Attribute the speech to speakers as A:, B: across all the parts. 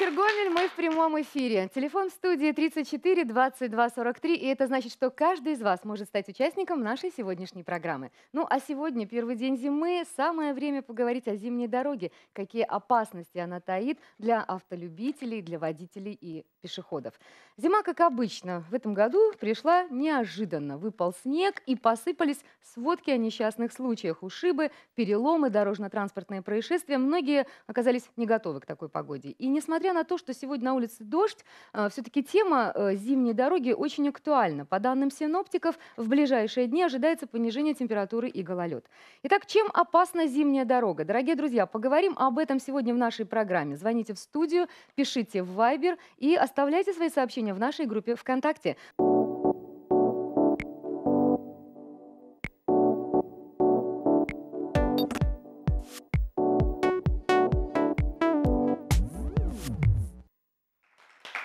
A: вечер, Гомель. Мы в прямом эфире. Телефон в студии 34 22 43. И это значит, что каждый из вас может стать участником нашей сегодняшней программы. Ну а сегодня первый день зимы. Самое время поговорить о зимней дороге. Какие опасности она таит для автолюбителей, для водителей и пешеходов. Зима, как обычно, в этом году пришла неожиданно. Выпал снег и посыпались сводки о несчастных случаях. Ушибы, переломы, дорожно-транспортные происшествия. Многие оказались не готовы к такой погоде. И несмотря несмотря на то, что сегодня на улице дождь, а, все-таки тема э, зимней дороги очень актуальна. По данным синоптиков, в ближайшие дни ожидается понижение температуры и гололед. Итак, чем опасна зимняя дорога? Дорогие друзья, поговорим об этом сегодня в нашей программе. Звоните в студию, пишите в Viber и оставляйте свои сообщения в нашей группе ВКонтакте.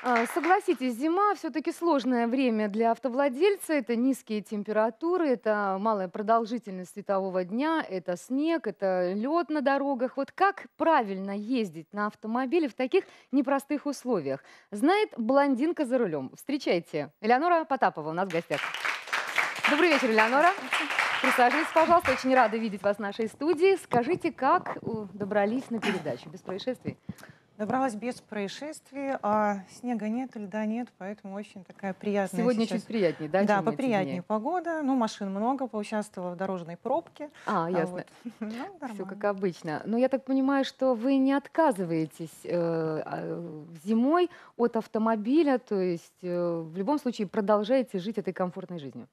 A: А, согласитесь, зима все-таки сложное время для автовладельца. Это низкие температуры, это малая продолжительность светового дня, это снег, это лед на дорогах. Вот как правильно ездить на автомобиле в таких непростых условиях? Знает блондинка за рулем. Встречайте, Элеонора Потапова у нас в гостях. Добрый вечер, Элеонора. Присаживайтесь, пожалуйста. Очень рада видеть вас в нашей студии. Скажите, как э, добрались
B: на передачу без происшествий? Добралась без происшествий, а снега нет, льда нет, поэтому очень такая приятная Сегодня сейчас... чуть приятнее, да? Да, поприятнее погода, ну, машин много, поучаствовала в дорожной пробке. А, а ясно. Вот. Ну,
A: Все как обычно. Но я так понимаю, что вы не отказываетесь э, а, зимой от автомобиля,
B: то есть э, в любом случае продолжаете жить этой комфортной жизнью.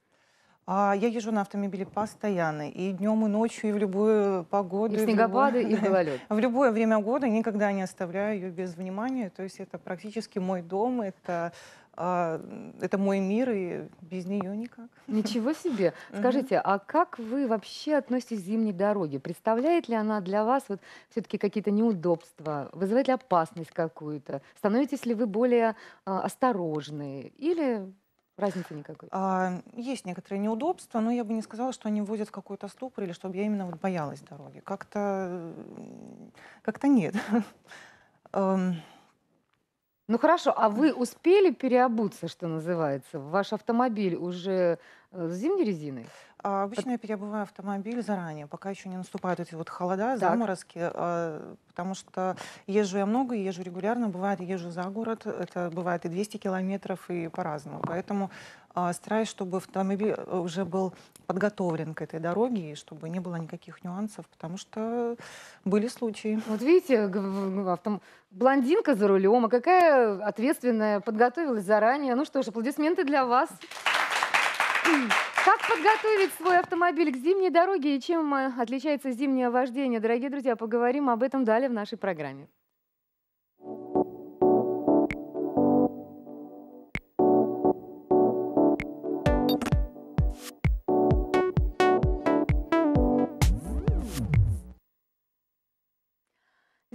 B: А я езжу на автомобиле постоянно, и днем, и ночью, и в любую погоду. И снегопады, и, любое, и гололед. В любое время года никогда не оставляю ее без внимания. То есть это практически мой дом, это а, это мой мир, и без нее никак. Ничего себе. Скажите,
A: а как вы вообще относитесь к зимней дороге? Представляет ли она для вас вот все-таки какие-то неудобства? Вызывает ли опасность какую-то? Становитесь ли вы более а,
B: осторожны? Или Разницы никакой. А, есть некоторые неудобства, но я бы не сказала, что они вводят какой-то ступор или чтобы я именно вот боялась дороги. Как-то как-то нет. Эм. Ну хорошо, а вы успели
A: переобуться, что называется? Ваш автомобиль уже э, с зимней резиной?
B: А, обычно я перебываю автомобиль заранее, пока еще не наступают эти вот холода, так. заморозки, а, потому что езжу я много, езжу регулярно, бывает, езжу за город, это бывает и 200 километров, и по-разному. Поэтому а, стараюсь, чтобы автомобиль э, уже был подготовлен к этой дороге, и чтобы не было никаких нюансов, потому что были случаи. Вот видите, автом... блондинка за рулем, а какая ответственная, подготовилась
A: заранее. Ну что ж, аплодисменты для вас. Thank you. Как подготовить свой автомобиль к зимней дороге и чем э, отличается зимнее вождение? Дорогие друзья, поговорим об этом далее в нашей программе.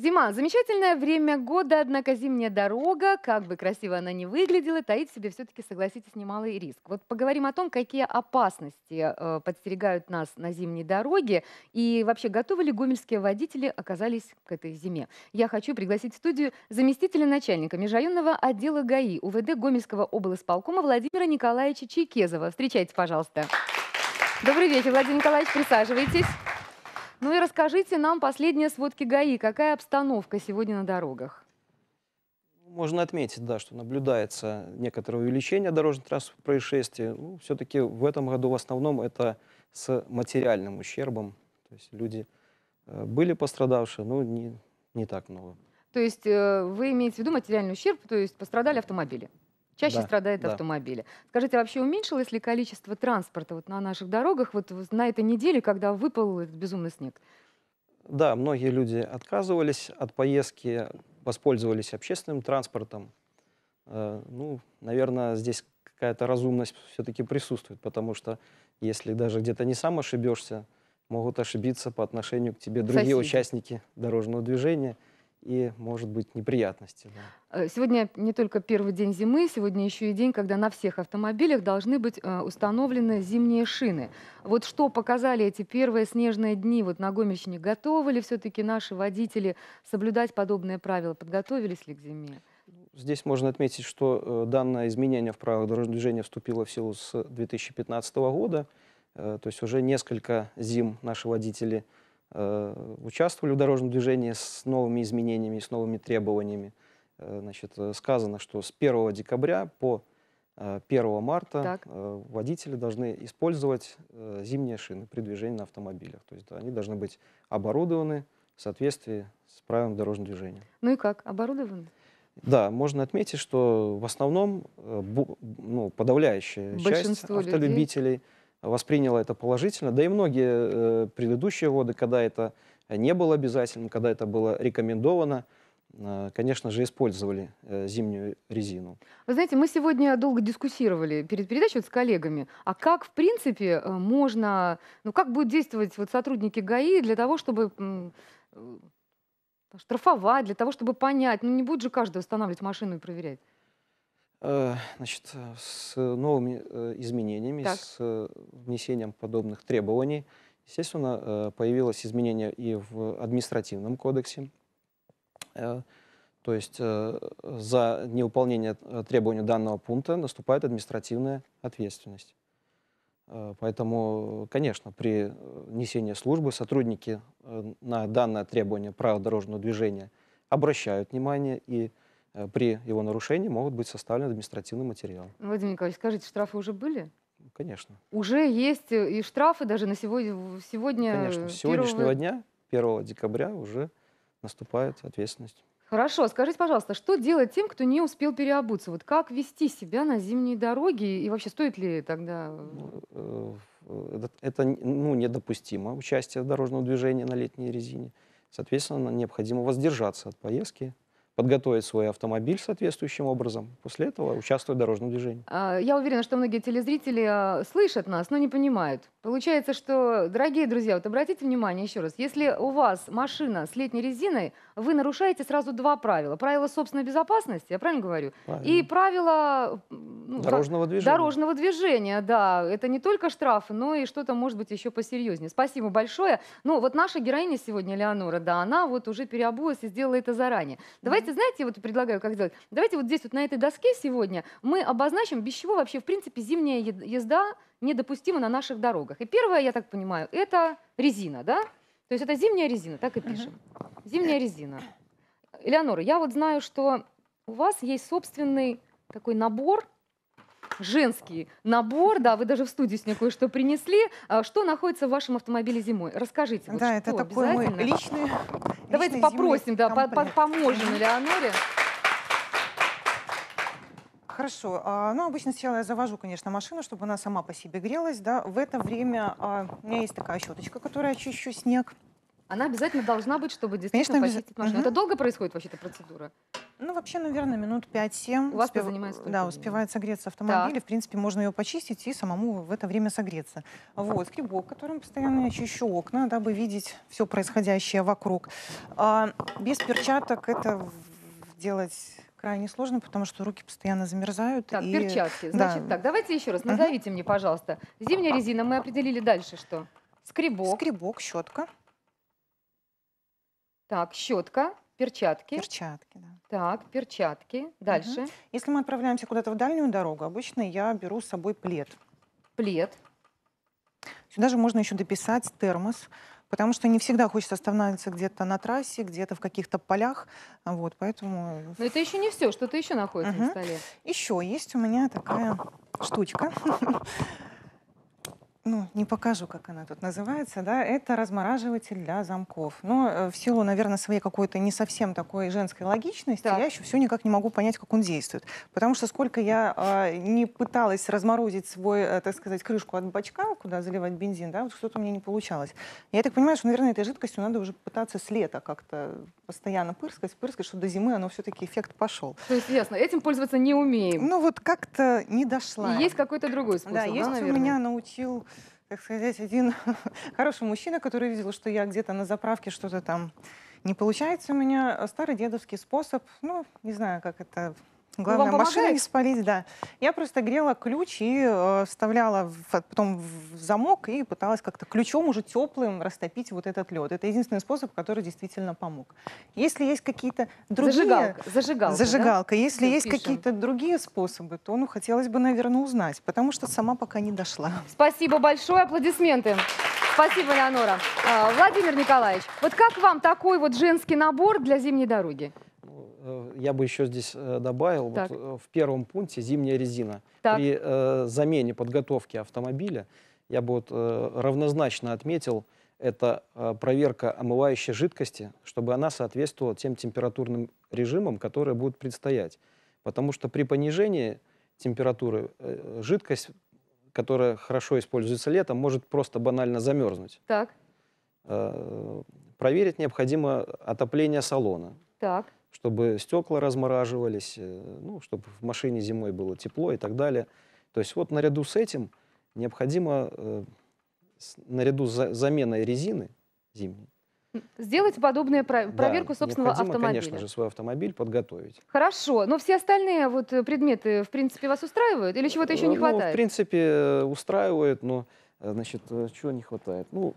A: Зима – замечательное время года, однако зимняя дорога, как бы красиво она ни выглядела, таит в себе все-таки, согласитесь, немалый риск. Вот поговорим о том, какие опасности э, подстерегают нас на зимней дороге и вообще готовы ли гомельские водители оказались к этой зиме. Я хочу пригласить в студию заместителя начальника межрайонного отдела ГАИ УВД Гомельского облсполкома Владимира Николаевича Чайкезова. Встречайте, пожалуйста. Добрый вечер, Владимир Николаевич, присаживайтесь. Ну и расскажите нам последние сводки ГАИ. Какая обстановка сегодня на дорогах?
C: Можно отметить, да, что наблюдается некоторое увеличение дорожных транспортных происшествий. Ну, Все-таки в этом году в основном это с материальным ущербом. То есть люди э, были пострадавшие, но не, не так много.
A: То есть э, вы имеете в виду материальный ущерб, то есть пострадали автомобили? Чаще да, страдают да. автомобили. Скажите, а вообще уменьшилось ли количество транспорта вот на наших дорогах вот на этой неделе, когда выпал этот безумный снег?
C: Да, многие люди отказывались от поездки, воспользовались общественным транспортом. Э, ну, наверное, здесь какая-то разумность все-таки присутствует, потому что если даже где-то не сам ошибешься, могут ошибиться по отношению к тебе другие Соседи. участники дорожного движения – и, может быть, неприятности.
A: Да. Э, сегодня не только первый день зимы, сегодня еще и день, когда на всех автомобилях должны быть э, установлены зимние шины. Вот что показали эти первые снежные дни вот на Гомельщине? Готовы ли все-таки наши водители соблюдать подобные правила? Подготовились ли к зиме?
C: Здесь можно отметить, что э, данное изменение в правилах дорожного движения вступило в силу с 2015 года. То есть уже несколько зим наши водители – Э, участвовали в дорожном движении с новыми изменениями, с новыми требованиями. Э, значит, э, сказано, что с 1 декабря по 1 марта так. водители должны использовать зимние шины при движении на автомобилях. То есть да, они должны быть оборудованы в соответствии с правилами дорожного движения.
A: Ну и как? Оборудованы?
C: Да, можно отметить, что в основном ну, подавляющая Большинство часть автолюбителей людей Восприняла это положительно, да и многие э, предыдущие годы, когда это не было обязательным, когда это было рекомендовано, э, конечно же, использовали э, зимнюю резину.
A: Вы знаете, мы сегодня долго дискуссировали перед передачей вот с коллегами, а как, в принципе, можно, ну как будут действовать вот сотрудники ГАИ для того, чтобы штрафовать, для того, чтобы понять, ну не будет же каждый устанавливать машину и проверять.
C: Э, значит, э, с новыми э, изменениями, так. с внесением подобных требований, естественно, появилось изменение и в административном кодексе. То есть за неуполнение требований данного пункта наступает административная ответственность. Поэтому, конечно, при несении службы сотрудники на данное требование правил дорожного движения обращают внимание и внимание Э, при его нарушении могут быть составлены административные материалы.
A: Владимир Николаевич, скажите, штрафы уже были? Конечно. Уже есть э, и штрафы даже на сегодня? сегодня Конечно, с сегодняшнего 1... дня,
C: 1 декабря, уже наступает ответственность.
A: Хорошо, скажите, пожалуйста, что делать тем, кто не успел переобуться? Вот как вести себя на зимней дороге и вообще стоит ли тогда...
C: Э, ну, это, ну, недопустимо, участие в дорожном движении на летней резине. Соответственно, необходимо воздержаться от поездки подготовить свой автомобиль соответствующим образом, после этого участвовать в дорожном движении.
A: А, я уверена, что многие телезрители а, слышат нас, но не понимают. Получается, что, дорогие друзья, вот обратите внимание еще раз, если у вас машина с летней резиной, вы нарушаете сразу два правила. Правило собственной безопасности, я правильно говорю? Правильно. И правило... Ну, дорожного
C: как, движения. Дорожного
A: движения, да. Это не только штрафы, но и что-то, может быть, еще посерьезнее. Спасибо большое. Ну, вот наша героиня сегодня, Леонора, да, она вот уже переобулась и сделала это заранее. Давайте, mm-hmm. знаете, вот предлагаю, как сделать. Давайте вот здесь вот на этой доске сегодня мы обозначим, без чего вообще, в принципе, зимняя езда недопустима на наших дорогах. И первое, я так понимаю, это резина, да? То есть это зимняя резина, так и пишем. Угу. Зимняя резина. Элеонора, я вот знаю, что у вас есть собственный такой набор, женский набор, да, вы даже в студию с ней кое-что принесли. А что находится в вашем автомобиле зимой? Расскажите. Вот да, это такой мой личный Давайте личный попросим, да, по поможем Элеоноре.
B: Хорошо. А, ну, обычно сначала я завожу, конечно, машину, чтобы она сама по себе грелась. Да. В это время а, у меня есть такая щеточка, которая очищу снег. Она обязательно должна быть, чтобы действительно Конечно, почистить машину. Угу. Это
A: долго происходит вообще эта процедура?
B: Ну, вообще, наверное, минут 5-7. У вас Успев... занимает Да, успевает согреться автомобиль. Да. В принципе, можно ее почистить и самому в это время согреться. Вот, скребок, которым постоянно очищу окна, дабы видеть все происходящее вокруг. А, без перчаток это делать крайне сложно, потому что руки постоянно замерзают. Так, и... перчатки. Значит, да. так,
A: давайте еще раз, назовите угу. мне, пожалуйста. Зимняя резина, мы определили дальше что? Скребок. Скребок, щетка. Так, щетка.
B: Перчатки. Перчатки, да. Так, перчатки. Дальше. Угу. Если мы отправляемся куда-то в дальнюю дорогу, обычно я беру с собой плед. Плед. Сюда же можно еще дописать термос потому что не всегда хочется останавливаться где-то на трассе, где-то в каких-то полях, вот, поэтому... Но это еще не все, что-то еще находится угу. на столе. Еще есть у меня такая штучка. ну, не покажу, как она тут называется, да, это размораживатель для замков. Но э, в силу, наверное, своей какой-то не совсем такой женской логичности, так. я еще все никак не могу понять, как он действует. Потому что сколько я э, не пыталась разморозить свой, э, так сказать, крышку от бачка, куда заливать бензин, да, вот что-то у меня не получалось. Я так понимаю, что, наверное, этой жидкостью надо уже пытаться с лета как-то постоянно пырскать, пырскать, чтобы до зимы оно все-таки эффект пошел. То есть, ясно, этим пользоваться не умеем. Ну, вот как-то не дошла. И есть какой-то другой способ, да? да есть наверное? у меня научил так сказать, один хороший мужчина, который видел, что я где-то на заправке что-то там не получается у меня. Старый дедовский способ, ну, не знаю, как это Главное, Вам машину не спалить, да. Я просто грела ключ и э, вставляла в, а, потом в замок и пыталась как-то ключом уже теплым растопить вот этот лед. Это единственный способ, который действительно помог. Если есть какие-то другие... Зажигалка. Зажигалка. зажигалка. Да? Если Здесь есть какие-то другие способы, то ну, хотелось бы, наверное, узнать, потому что сама пока не дошла.
A: Спасибо большое. Аплодисменты. Спасибо, Леонора. А, Владимир Николаевич, вот как вам такой вот женский набор для зимней дороги?
C: Э, я бы еще здесь э, добавил, вот э, в первом пункте зимняя резина. Так. При э, замене подготовки автомобиля я бы вот, э, равнозначно отметил, это э, проверка омывающей жидкости, чтобы она соответствовала тем температурным режимам, которые будут предстоять. Потому что при понижении температуры э, жидкость, которая хорошо используется летом, может просто банально замерзнуть. Так. Э, проверить необходимо отопление салона. Так чтобы стекла размораживались, э, ну, чтобы в машине зимой было тепло и так далее. То есть вот наряду с этим необходимо, э, наряду с за, заменой резины зимней,
A: Сделать подобную проверку да, собственного автомобиля. конечно же,
C: свой автомобиль подготовить.
A: Хорошо. Но все остальные вот э, предметы, в принципе, вас устраивают? Или чего-то еще не хватает? Э, ну, в
C: принципе, устраивают, но, значит, чего не хватает? Ну,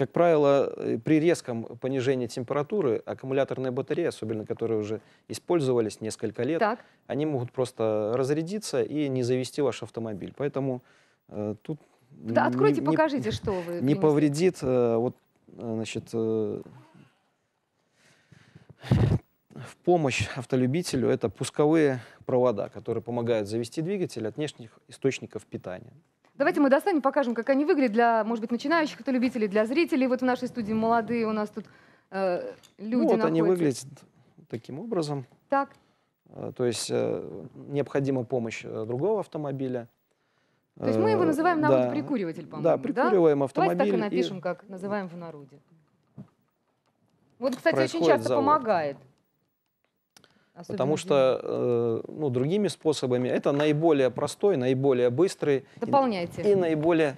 C: как правило, э, при резком понижении температуры аккумуляторные батареи, особенно которые уже использовались несколько лет, так. они могут просто разрядиться и не завести ваш автомобиль. Поэтому э, тут... Да, откройте, не, покажите, не, что вы
D: принесли. Не повредит,
C: э, вот, э, значит, э, в помощь автолюбителю это пусковые провода, которые помогают завести двигатель от внешних источников питания.
A: Давайте мы достанем, покажем, как они выглядят для, может быть, начинающих кто любителей, для зрителей. Вот в нашей студии молодые у нас тут э, люди ну, вот находятся. они выглядят
C: таким образом. Так. Э, то есть э, необходима помощь э, другого автомобиля. То есть мы его э, называем народ да. прикуриватель,
A: по-моему. Да, прикуриваем да? автомобиль. Давайте так и напишем, и... как называем в народе. Вот, кстати, Происходит очень часто завод. помогает. Особенно потому
C: что э, ну, другими способами это наиболее простой, наиболее быстрый Дополняйте. И, и наиболее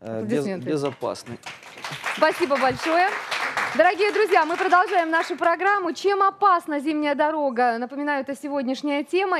C: э, безопасный.
A: Спасибо большое. Дорогие друзья, мы продолжаем нашу программу «Чем опасна зимняя дорога?». Напоминаю, это сегодняшняя тема.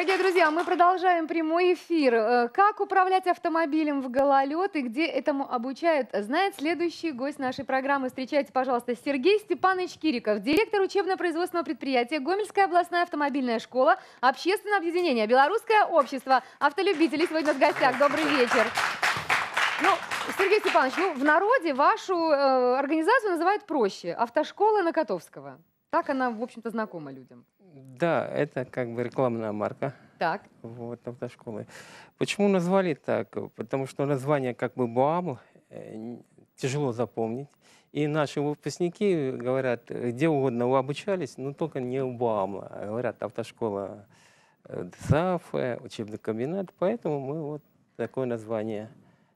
A: Дорогие друзья, мы продолжаем прямой эфир. Э, как управлять автомобилем в гололед и где этому обучают, знает следующий гость нашей программы. Встречайте, пожалуйста, Сергей Степанович Кириков, директор учебно-производственного предприятия Гомельская областная автомобильная школа, общественное объединение «Белорусское общество автолюбителей». Сегодня в гостях. Добрый вечер. Ну, Сергей Степанович, ну, в народе вашу э, организацию называют проще – автошкола Накотовского. Так она, в общем-то, знакома людям.
E: Да, это как бы рекламная марка. Так. Вот, автошколы. Почему назвали так? Потому что название как бы БАМ э, тяжело запомнить. И наши выпускники говорят, где угодно вы обучались, но только не у БАМа. говорят, автошкола э, ДСАФ, учебный комбинат. Поэтому мы вот такое название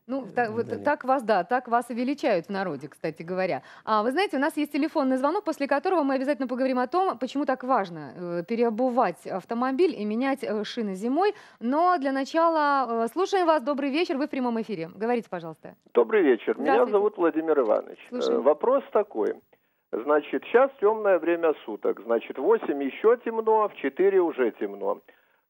A: ну, так, вот, так вас, да, так вас и величают в народе, кстати говоря. А вы знаете, у нас есть телефонный звонок, после которого мы обязательно поговорим о том, почему так важно э, переобувать автомобиль и менять э, шины зимой. Но для начала э, слушаем вас. Добрый вечер, вы в прямом эфире. Говорите, пожалуйста.
F: Добрый вечер, меня зовут Владимир Иванович. Э, слушаем. Вопрос такой. Значит, сейчас темное время суток. Значит, в 8 еще темно, в 4 уже темно.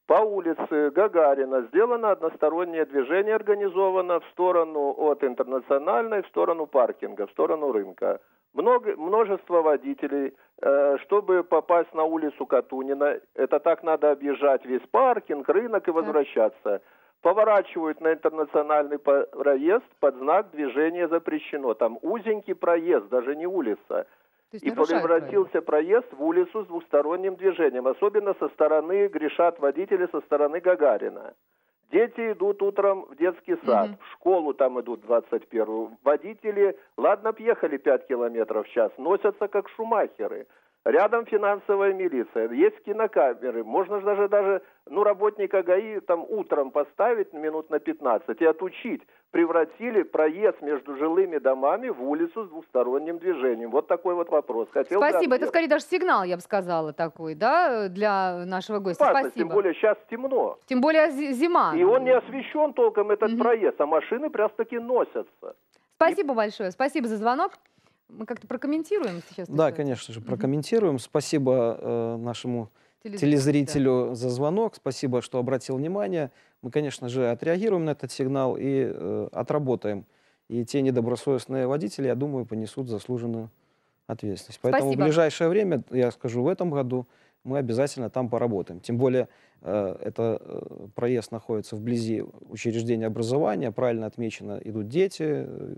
F: По улице Гагарина сделано одностороннее движение, организовано в сторону от интернациональной, в сторону паркинга, в сторону рынка. Много, множество водителей, э, чтобы попасть на улицу Катунина, это так надо объезжать весь паркинг, рынок и возвращаться. Поворачивают на интернациональный проезд под знак движения запрещено». Там узенький проезд, даже не улица –
D: и превратился
F: проезд в улицу с двухсторонним движением. Особенно со стороны грешат водители, со стороны Гагарина. Дети идут утром в детский сад, угу. в школу там идут 21-ю. Водители, ладно, б ехали 5 километров в час, носятся как шумахеры. Рядом финансовая милиция, есть кинокамеры, можно же даже, даже ну, работника ГАИ там утром поставить минут на 15 и отучить. Превратили проезд между жилыми домами в улицу с двусторонним движением. Вот такой вот вопрос. Хотел Спасибо, это скорее
A: даже сигнал, я бы сказала, такой, да, для нашего гостя. Опасно, Спасибо. Тем более
F: сейчас темно.
A: Тем более зима. И
F: он не освещен толком, этот угу. проезд, а машины прям-таки носятся.
A: Спасибо и... большое, спасибо за звонок. Мы как-то прокомментируем
D: сейчас.
C: Да, конечно же, прокомментируем. Mm Спасибо э, нашему
D: телезрителю, телезрителю
C: да. за звонок. Спасибо, что обратил внимание. Мы, конечно же, отреагируем на этот сигнал и э, отработаем. И те недобросовестные водители, я думаю, понесут заслуженную ответственность. Поэтому Спасибо. в ближайшее время, я скажу, в этом году мы обязательно там поработаем. Тем более, э, это э, проезд находится вблизи учреждения образования, правильно отмечено, идут дети э,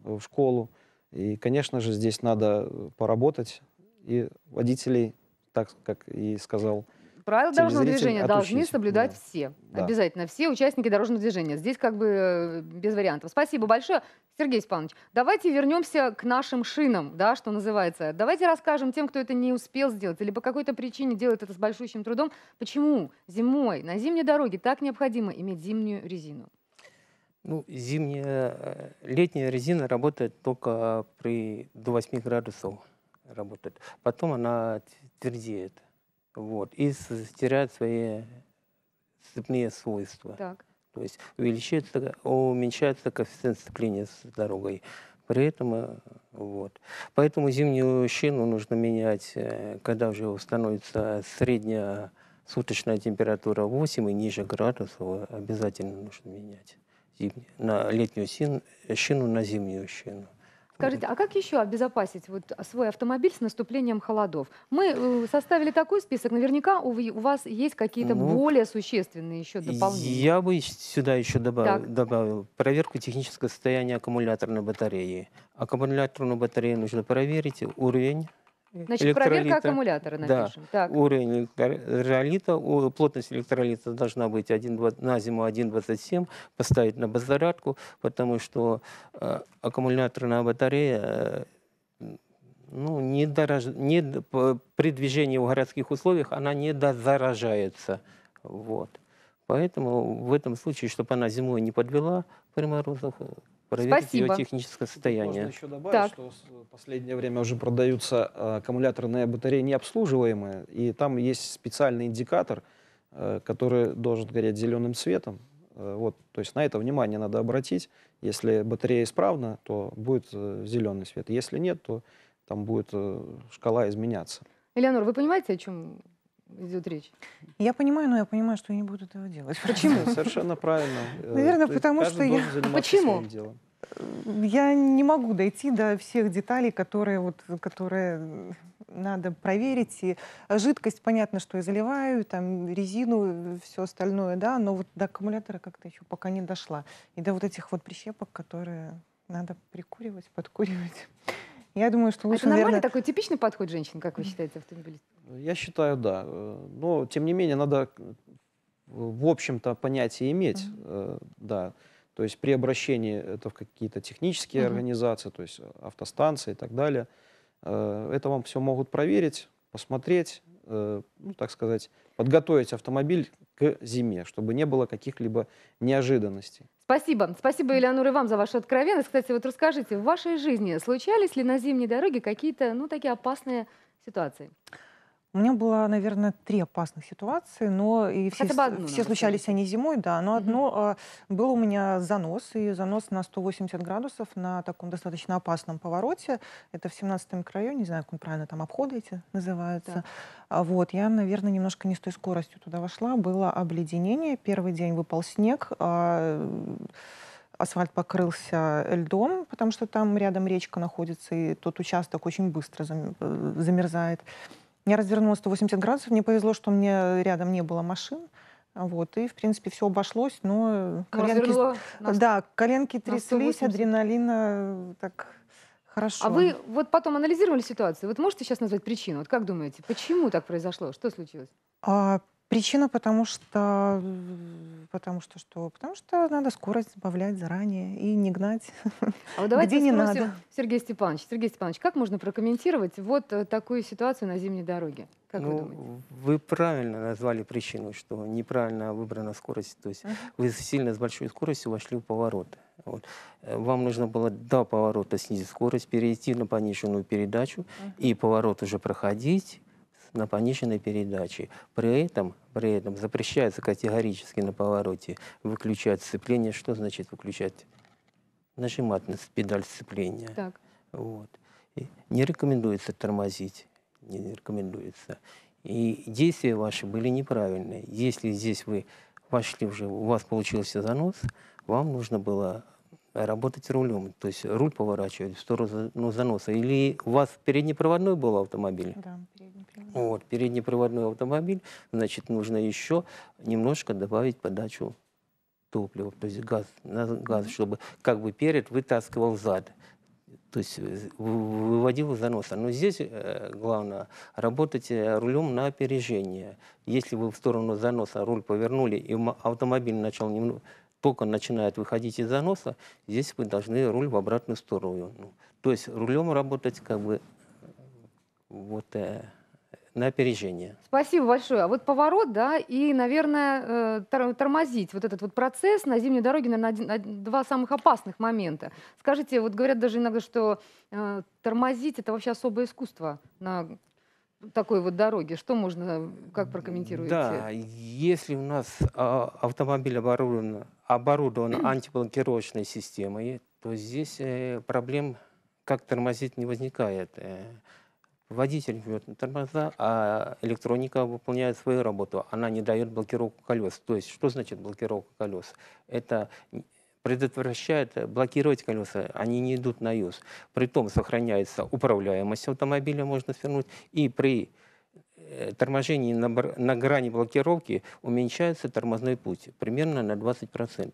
C: угу. в школу. И, конечно же, здесь надо э, поработать. И водителей, так как и сказал
A: Правила дорожного движения отучить. должны соблюдать да. все. Да. Обязательно. Все участники дорожного движения. Здесь как бы э, без вариантов. Спасибо большое. Сергей Испанович. давайте вернемся к нашим шинам, да, что называется. Давайте расскажем тем, кто это не успел сделать или по какой-то причине делает это с большущим трудом, почему зимой на зимней дороге так необходимо иметь зимнюю резину.
E: Ну, зимняя, э, летняя резина работает только при до 8 градусов работает. Потом она твердеет. Вот, и теряет свои цепные свойства. Так. То есть увеличивается, уменьшается коэффициент сцепления с дорогой. При этом, э, вот. Поэтому зимнюю щину нужно менять, э, когда уже становится средняя суточная температура 8 и ниже градусов, обязательно нужно менять зимнюю, на летнюю щину, на зимнюю щину.
A: Скажите, а как еще обезопасить вот свой автомобиль с наступлением холодов? Мы э, составили такой список, наверняка у, вас есть какие-то ну, более существенные еще дополнения.
E: Я бы сюда еще добавил, добавил проверку технического состояния аккумуляторной батареи. Аккумуляторную батарею нужно проверить, уровень Э, Значит, проверка аккумулятора напишем. Да. Так. Уровень электролита, плотность электролита должна быть 1, на зиму 1,27, поставить на беззарядку, потому что э, аккумуляторная батарея э, ну, не дорож... не, при движении в городских условиях она не дозаражается. Вот. Поэтому в этом случае, чтобы она зимой не подвела при морозах, э, проверить Спасибо. ее техническое состояние. Можно еще
C: добавить, так. что в последнее время уже продаются э, аккумуляторные батареи необслуживаемые, и там есть специальный индикатор, э, который должен гореть зеленым цветом. Э, вот, то есть на это внимание надо обратить. Если батарея исправна, то будет зеленый свет. Если нет, то там будет шкала изменяться.
B: Элеонор, вы понимаете, о чем идет речь? Я понимаю, но я понимаю, что я не буду этого делать. Почему?
C: Совершенно правильно. Э, Наверное, потому что я... А почему? Э,
B: я не могу дойти до всех деталей, которые, вот, которые надо проверить. И жидкость, понятно, что я заливаю, там резину, все остальное, да, но вот до аккумулятора как-то еще пока не дошла. И до вот этих вот прищепок, которые надо прикуривать, подкуривать. Я думаю, что а лучше, Это нормальный наверное... такой типичный подход женщин, как вы считаете, автомобилист?
C: Я считаю, да. Но, тем не менее, надо, в общем-то, понятие иметь, mm-hmm. да. То есть при обращении это в какие-то технические mm-hmm. организации, то есть автостанции и так далее. Э, это вам все могут проверить, посмотреть, э, ну, так сказать, подготовить автомобиль к зиме, чтобы не было каких-либо неожиданностей.
A: Спасибо. Спасибо, Элеонора, и вам за вашу откровенность. Кстати, вот расскажите, в вашей жизни случались ли на зимней дороге какие-то, ну, такие опасные ситуации?
B: У меня было, наверное, три опасных ситуации, но и все, одну, все случались они зимой, да. Но угу. одно а, было у меня занос, и занос на 180 градусов на таком достаточно опасном повороте. Это в 17 микрорайоне, не знаю, как он правильно там обходы эти называются. Да. А вот, я, наверное, немножко не с той скоростью туда вошла. Было обледенение, первый день выпал снег. Э, асфальт покрылся льдом, потому что там рядом речка находится, и тот участок очень быстро э, замерзает. Я развернула 180 градусов. Мне повезло, что мне рядом не было машин. Вот, и, в принципе, все обошлось, но ну, коленки, на... да, коленки тряслись, адреналина э, так хорошо. А вы
A: вот потом анализировали ситуацию? Вот можете сейчас назвать причину? Вот как думаете, почему так произошло? Что случилось?
B: А, Причина, потому что, э, потому что что? Потому что надо скорость добавлять заранее и не гнать. А вот давайте где не надо.
A: Сергей Степанович, Сергей Степанович, как можно прокомментировать вот э, такую ситуацию на зимней дороге? Как ну, вы
E: думаете? Вы правильно назвали причину, что неправильно выбрана скорость. То есть вы сильно с большой скоростью вошли в поворот. Вот. Э, вам нужно было до поворота снизить скорость, перейти на пониженную передачу uh -huh. и поворот уже проходить на пониженной передаче. При этом, при этом запрещается категорически на повороте выключать сцепление. Что значит выключать? Нажимать на педаль сцепления. Так. Вот. не рекомендуется тормозить. Не рекомендуется. И действия ваши были неправильные. Если здесь вы вошли уже, у вас получился занос, вам нужно было Э, работать рулем, то есть руль поворачивать в сторону ну, заноса. Или у вас переднепроводной был автомобиль? Да, переднепроводной. Вот, переднепроводной автомобиль, значит, нужно еще немножко добавить подачу топлива, то есть газ, на газ, чтобы как бы перед вытаскивал зад, то есть выводил из заноса. Но здесь э, главное работать э, рулем на опережение. Если вы в сторону заноса руль повернули, и автомобиль начал немного только начинает выходить из заноса, здесь вы должны руль в обратную сторону. то есть рулем работать как бы э, вот э, на опережение.
A: Спасибо большое. А вот поворот, да, и, наверное, э, тор тормозить вот этот вот процесс на зимней дороге, наверное, один, два самых опасных момента. Скажите, вот говорят даже иногда, что э, тормозить это вообще особое искусство на такой вот дороге? Что можно, как прокомментируете? Да,
E: если у нас а, автомобиль оборудован оборудован антиблокировочной системой, то здесь э, проблем, как тормозить, не возникает. Э, водитель жмет на тормоза, а электроника выполняет свою работу. Она не дает блокировку колес. То есть, что значит блокировка колес? Это предотвращает э, блокировать колеса, они не идут на юз. Притом сохраняется управляемость автомобиля, можно свернуть, и при Э, торможение на, на грани блокировки уменьшается тормозной путь примерно на 20%.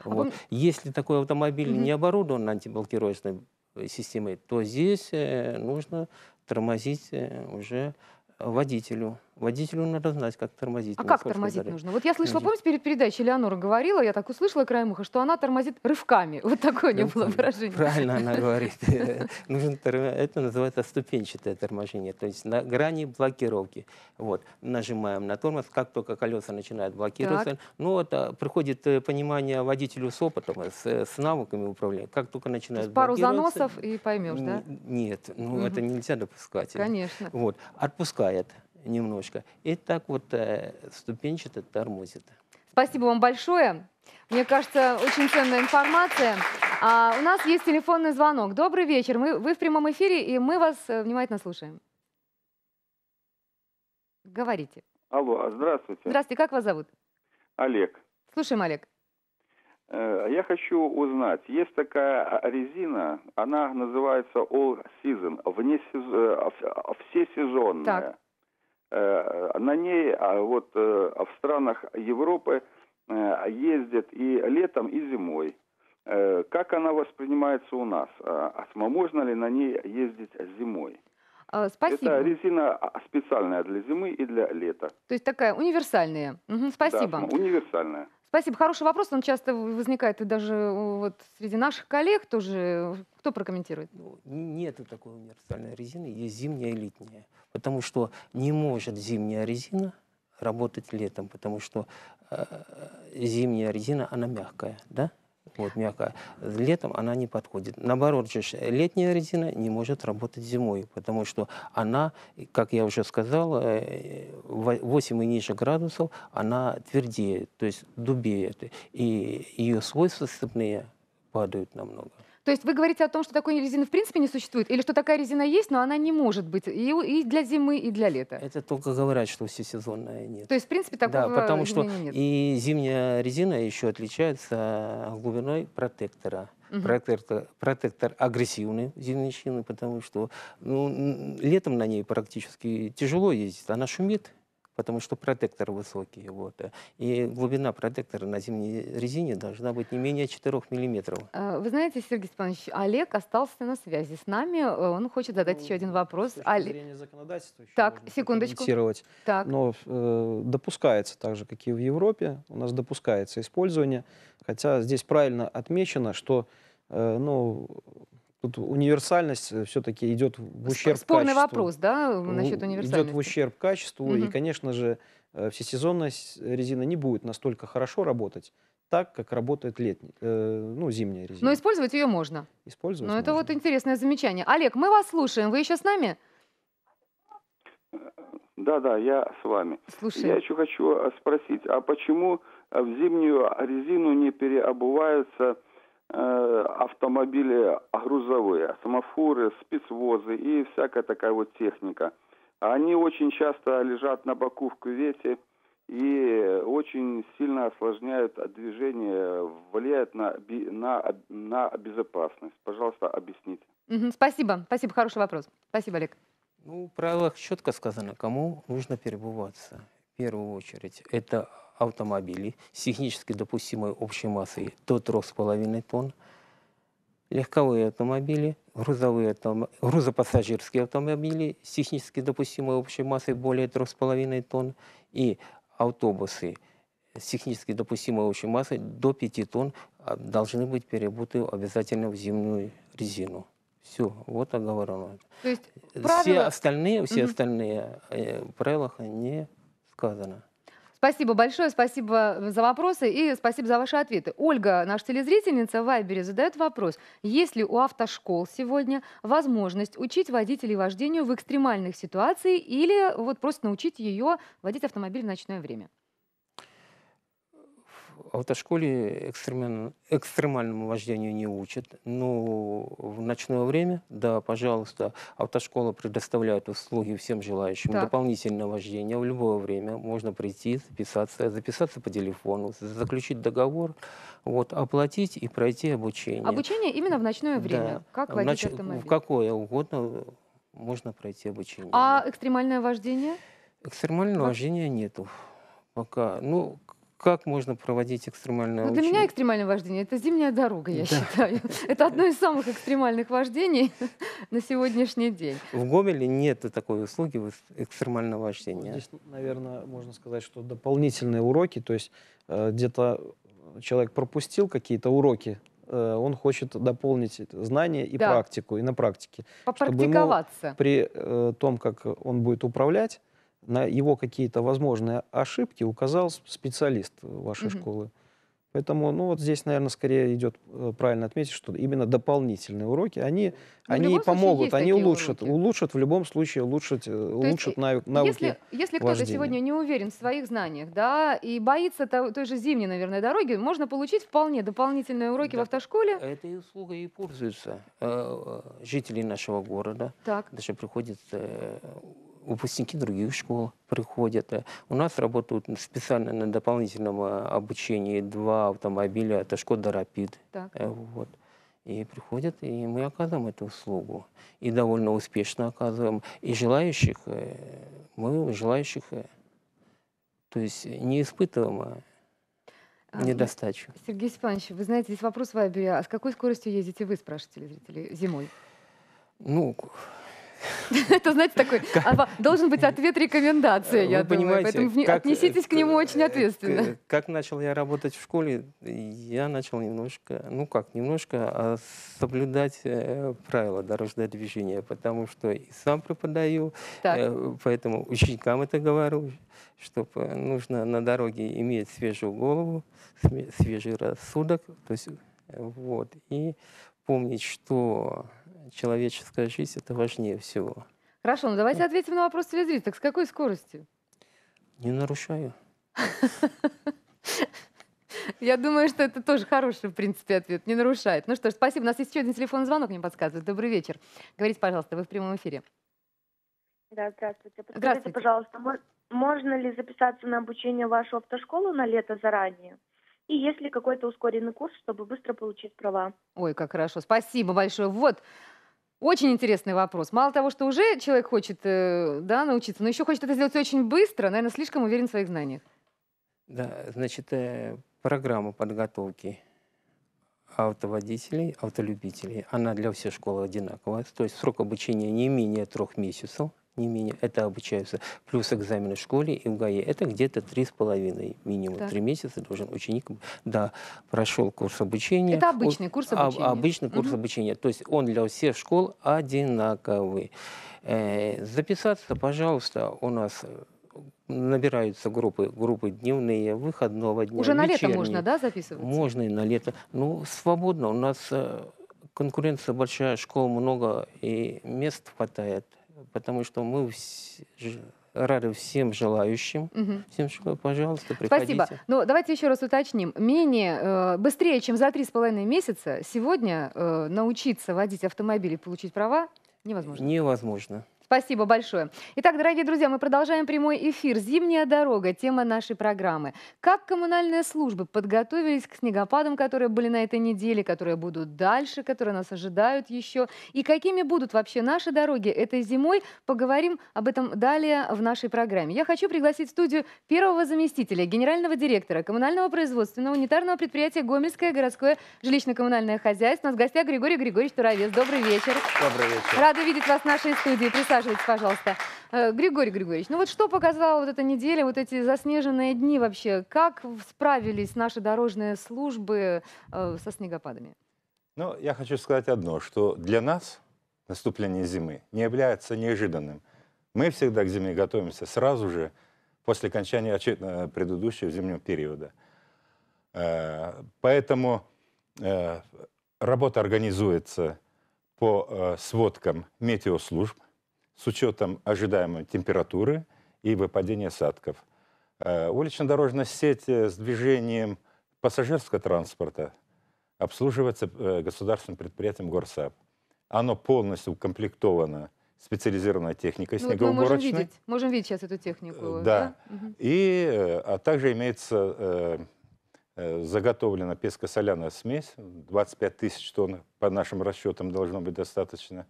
E: А вот. он... Если такой автомобиль угу. не оборудован антиблокировочной э, системой, то здесь э, нужно тормозить уже водителю. Водителю надо знать, как тормозить. А ну, как тормозить далее. нужно? Вот я слышала, помните,
A: перед передачей Леонора говорила, я так услышала краем уха, что она тормозит рывками. Вот такое не было выражение. Правильно она говорит.
E: Нужен, это называется ступенчатое торможение, то есть на грани блокировки. Вот, нажимаем на тормоз, как только колеса начинают блокироваться, так. ну, это а, приходит э, понимание водителю с опытом, с, э, навыками управления, как только начинают блокироваться. пару заносов
A: и поймешь, да?
E: Нет, ну, это нельзя допускать. Конечно. Вот, отпускает немножко. И так вот э, ступенчато тормозит.
A: Спасибо вам большое. Мне кажется, очень ценная информация. А у нас есть телефонный звонок. Добрый вечер. Мы, вы в прямом эфире, и мы вас э, внимательно слушаем. Говорите.
G: Алло, а здравствуйте. Здравствуйте, как вас зовут? Олег. Слушаем, Олег. Э, я хочу узнать, есть такая а, резина, она называется All Season, вне, всесезонная. Так. Э, на ней, а вот э, а в странах Европы э, ездят и летом, и зимой. Как она воспринимается у нас? А можно ли на ней ездить зимой?
A: А, спасибо. Это
G: резина а, специальная для зимы и для лета.
A: То есть такая универсальная. Угу, спасибо. Да,
G: универсальная.
A: Спасибо, хороший вопрос, он часто возникает и даже э, вот среди наших коллег тоже. Кто прокомментирует?
E: Ну, нету такой универсальной резины, есть зимняя и летняя. Потому что не может зимняя резина работать летом, потому что э, зимняя резина, она мягкая, да? вот мягкая, летом она не подходит. Наоборот же, летняя резина не может работать зимой, потому что она, как я уже сказал, 8 э, и ниже градусов, она твердеет, то есть дубеет, и ее свойства сцепные падают намного.
A: То есть вы говорите о том, что такой резины в принципе не существует, или что такая резина есть, но она не может быть и, и для зимы, и для лета?
E: Это только говорят, что всесезонная нет. То есть в принципе такого Да, потому что нет. и зимняя резина еще отличается глубиной протектора. Угу. Протектор, протектор агрессивный зимничины, потому что ну, летом на ней практически тяжело ездить. Она шумит, потому что протектор высокий. Вот. Э, и глубина протектора на зимней резине должна быть не менее 4 миллиметров.
A: Э, вы знаете, Сергей Степанович, Олег остался на связи с нами. Э, он хочет задать ну, еще один вопрос. С точки Олег... зрения законодательства еще так, секундочку.
C: Так. Но э, допускается так же, как и в Европе, у нас допускается использование. Хотя здесь правильно отмечено, что э, ну, тут универсальность э, все-таки идет в ущерб Спорный качеству. вопрос, да,
D: э, насчет универсальности? Идет в
C: ущерб качеству, угу. и, конечно же, э, всесезонная резина не будет настолько хорошо работать, так, как работает летний, э, ну, зимняя резина.
A: Но использовать ее можно. Использовать Ну, это вот интересное замечание. Олег, мы вас слушаем. Вы еще с нами?
G: Да, да, я с вами. Слушай. Я еще хочу спросить, а почему в зимнюю резину не переобуваются Э, автомобили грузовые, самофуры, спецвозы и всякая такая вот техника. Они очень часто лежат на боку в кювете и очень сильно осложняют движение, влияют на, на, на безопасность. Пожалуйста, объясните.
A: Угу, спасибо, спасибо, хороший вопрос. Спасибо, Олег.
E: Ну, в правилах четко сказано, кому нужно перебываться. В первую очередь, это автомобилей с технически допустимой общей массой до 3,5 тонн, легковые автомобили, грузовые грузопассажирские автомобили с технически допустимой общей массой более 3,5 тонн и автобусы с технически допустимой общей массой до 5 тонн а, должны быть перебуты обязательно в зимнюю резину. Все, вот оговорено.
A: То есть, правила... Все остальные, все угу.
E: остальные э, правила не сказано.
A: Спасибо большое, спасибо за вопросы и спасибо за ваши ответы. Ольга, наша телезрительница в Вайбере, задает вопрос. Есть ли у автошкол сегодня возможность учить водителей вождению в экстремальных ситуациях или вот просто научить ее водить автомобиль в ночное время?
E: в автошколе экстремальному вождению не учат, но ну, в ночное время, да, пожалуйста, автошкола предоставляет услуги всем желающим. Так. Дополнительное вождение в любое время. Можно прийти, записаться, записаться по телефону, заключить договор, вот, оплатить и пройти обучение. Обучение
A: именно в ночное время? Да. Как водить Нач... автомобиль? В
E: какое угодно можно пройти обучение.
A: А экстремальное вождение?
E: Экстремального вождения нету пока. Ну, как можно проводить экстремальное ну, Для меня
A: экстремальное вождение — это зимняя дорога, я да. считаю. Это одно из самых экстремальных вождений на сегодняшний день.
E: В Гомеле нет такой услуги экстремального вождения. Здесь, наверное, можно сказать, что дополнительные
C: уроки, то есть э, где-то человек пропустил какие-то уроки э, он хочет дополнить знания и да. практику, и на практике. Попрактиковаться. Чтобы ему при э, том, как он будет управлять, на его какие-то возможные ошибки указал специалист вашей угу. школы. Поэтому, ну вот здесь, наверное, скорее идет э, правильно отметить, что именно дополнительные уроки, они, ну, они помогут, они улучшат, уроки. улучшат в любом случае, улучшат, э, улучшат есть, нав, навыки Если, если кто-то сегодня
A: не уверен в своих знаниях, да, и боится той, той же зимней, наверное, дороги, можно получить вполне дополнительные уроки да. в автошколе.
E: Этой услугой и пользуются э, жители нашего города. Так. Даже приходят выпускники других школ приходят. У нас работают специально на дополнительном э, обучении два автомобиля, это Шкода Рапид. Так. Э, вот. И приходят, и мы оказываем эту услугу. И довольно успешно оказываем. И желающих, э, мы желающих, то есть не испытываем а а, недостачу.
A: Сергей Степанович, вы знаете, здесь вопрос в Вайбере. А с какой скоростью ездите вы, спрашиваете, зрители зимой? Ну, Это, знаете, такой, а, должен быть ответ рекомендации, я думаю. Поэтому э, отнеситесь к нему очень э, ответственно.
E: Как начал я работать в школе, я начал немножко, ну как, немножко а, соблюдать э, правила дорожного движения, потому что и сам преподаю, поэтому ученикам это говорю, что нужно на дороге иметь свежую голову, свежий рассудок, то есть вот, и помнить, что человеческая жизнь – это важнее всего.
A: Хорошо, ну давайте ответим на вопрос телезрителя. Так с какой скоростью?
E: Не нарушаю.
A: Я думаю, что это тоже хороший, в принципе, ответ. Не нарушает. Ну что ж, спасибо. У нас есть еще один телефонный звонок, мне подсказывает. Добрый вечер. Говорите, пожалуйста, вы в прямом эфире.
G: Да, здравствуйте. здравствуйте. пожалуйста, можно ли записаться на обучение в вашу автошколу на лето заранее? И есть ли какой-то ускоренный курс, чтобы быстро получить права?
A: Ой, как хорошо. Спасибо большое. Вот очень интересный вопрос. Мало того, что уже человек хочет э, да, научиться, но еще хочет это сделать очень быстро, наверное, слишком уверен в своих знаниях.
E: Да, значит, э, программа подготовки автоводителей, автолюбителей, она для всех школ одинаковая. То есть срок обучения не менее трех месяцев не менее. Это обучаются. Плюс экзамены в школе и в УГАИ. Это где-то три с половиной минимум. Три месяца должен ученик, да, прошел курс обучения. Это обычный он, курс обучения. обычный курс угу. обучения. То есть он для всех школ одинаковый. Э, записаться, пожалуйста, у нас набираются группы, группы дневные, выходного дня, Уже на вечерние. лето можно, да, записываться? Можно и на лето. Ну, свободно. У нас э, конкуренция большая, школ много, и мест хватает потому что мы вс рады всем желающим. Угу. Всем, пожалуйста, приходите. Спасибо.
A: Ну, давайте еще раз уточним. Менее, э, быстрее, чем за три с половиной месяца сегодня э, научиться водить автомобиль и получить права невозможно.
E: Невозможно.
A: Спасибо большое. Итак, дорогие друзья, мы продолжаем прямой эфир. Зимняя дорога, тема нашей программы. Как коммунальные службы подготовились к снегопадам, которые были на этой неделе, которые будут дальше, которые нас ожидают еще. И какими будут вообще наши дороги этой зимой, поговорим об этом далее в нашей программе. Я хочу пригласить в студию первого заместителя, генерального директора коммунального производственного унитарного предприятия «Гомельское городское жилищно-коммунальное хозяйство». У нас в гостях Григорий Григорьевич Туровец. Добрый вечер. Добрый вечер. Рада видеть вас в нашей студии. Присаживайтесь. Рассаживайтесь, пожалуйста. Э, Григорий Григорьевич, ну вот что показала вот эта неделя, вот эти заснеженные дни вообще? Как справились наши дорожные службы э, со снегопадами?
H: Ну, я хочу сказать одно, что для нас наступление зимы не является неожиданным. Мы всегда к зиме готовимся сразу же после окончания э, предыдущего зимнего периода. Поэтому работа организуется по сводкам метеослужб, с учетом ожидаемой температуры и выпадения осадков. Э, улично-дорожная сеть э, с движением пассажирского транспорта обслуживается э, государственным предприятием «Горсап». Оно полностью укомплектовано специализированной техникой ну, снегоуборочной. мы можем видеть,
A: можем видеть сейчас эту технику. Да. да?
H: И, а также имеется э, заготовлена песко-соляная смесь. 25 тысяч тонн, по нашим расчетам, должно быть достаточно.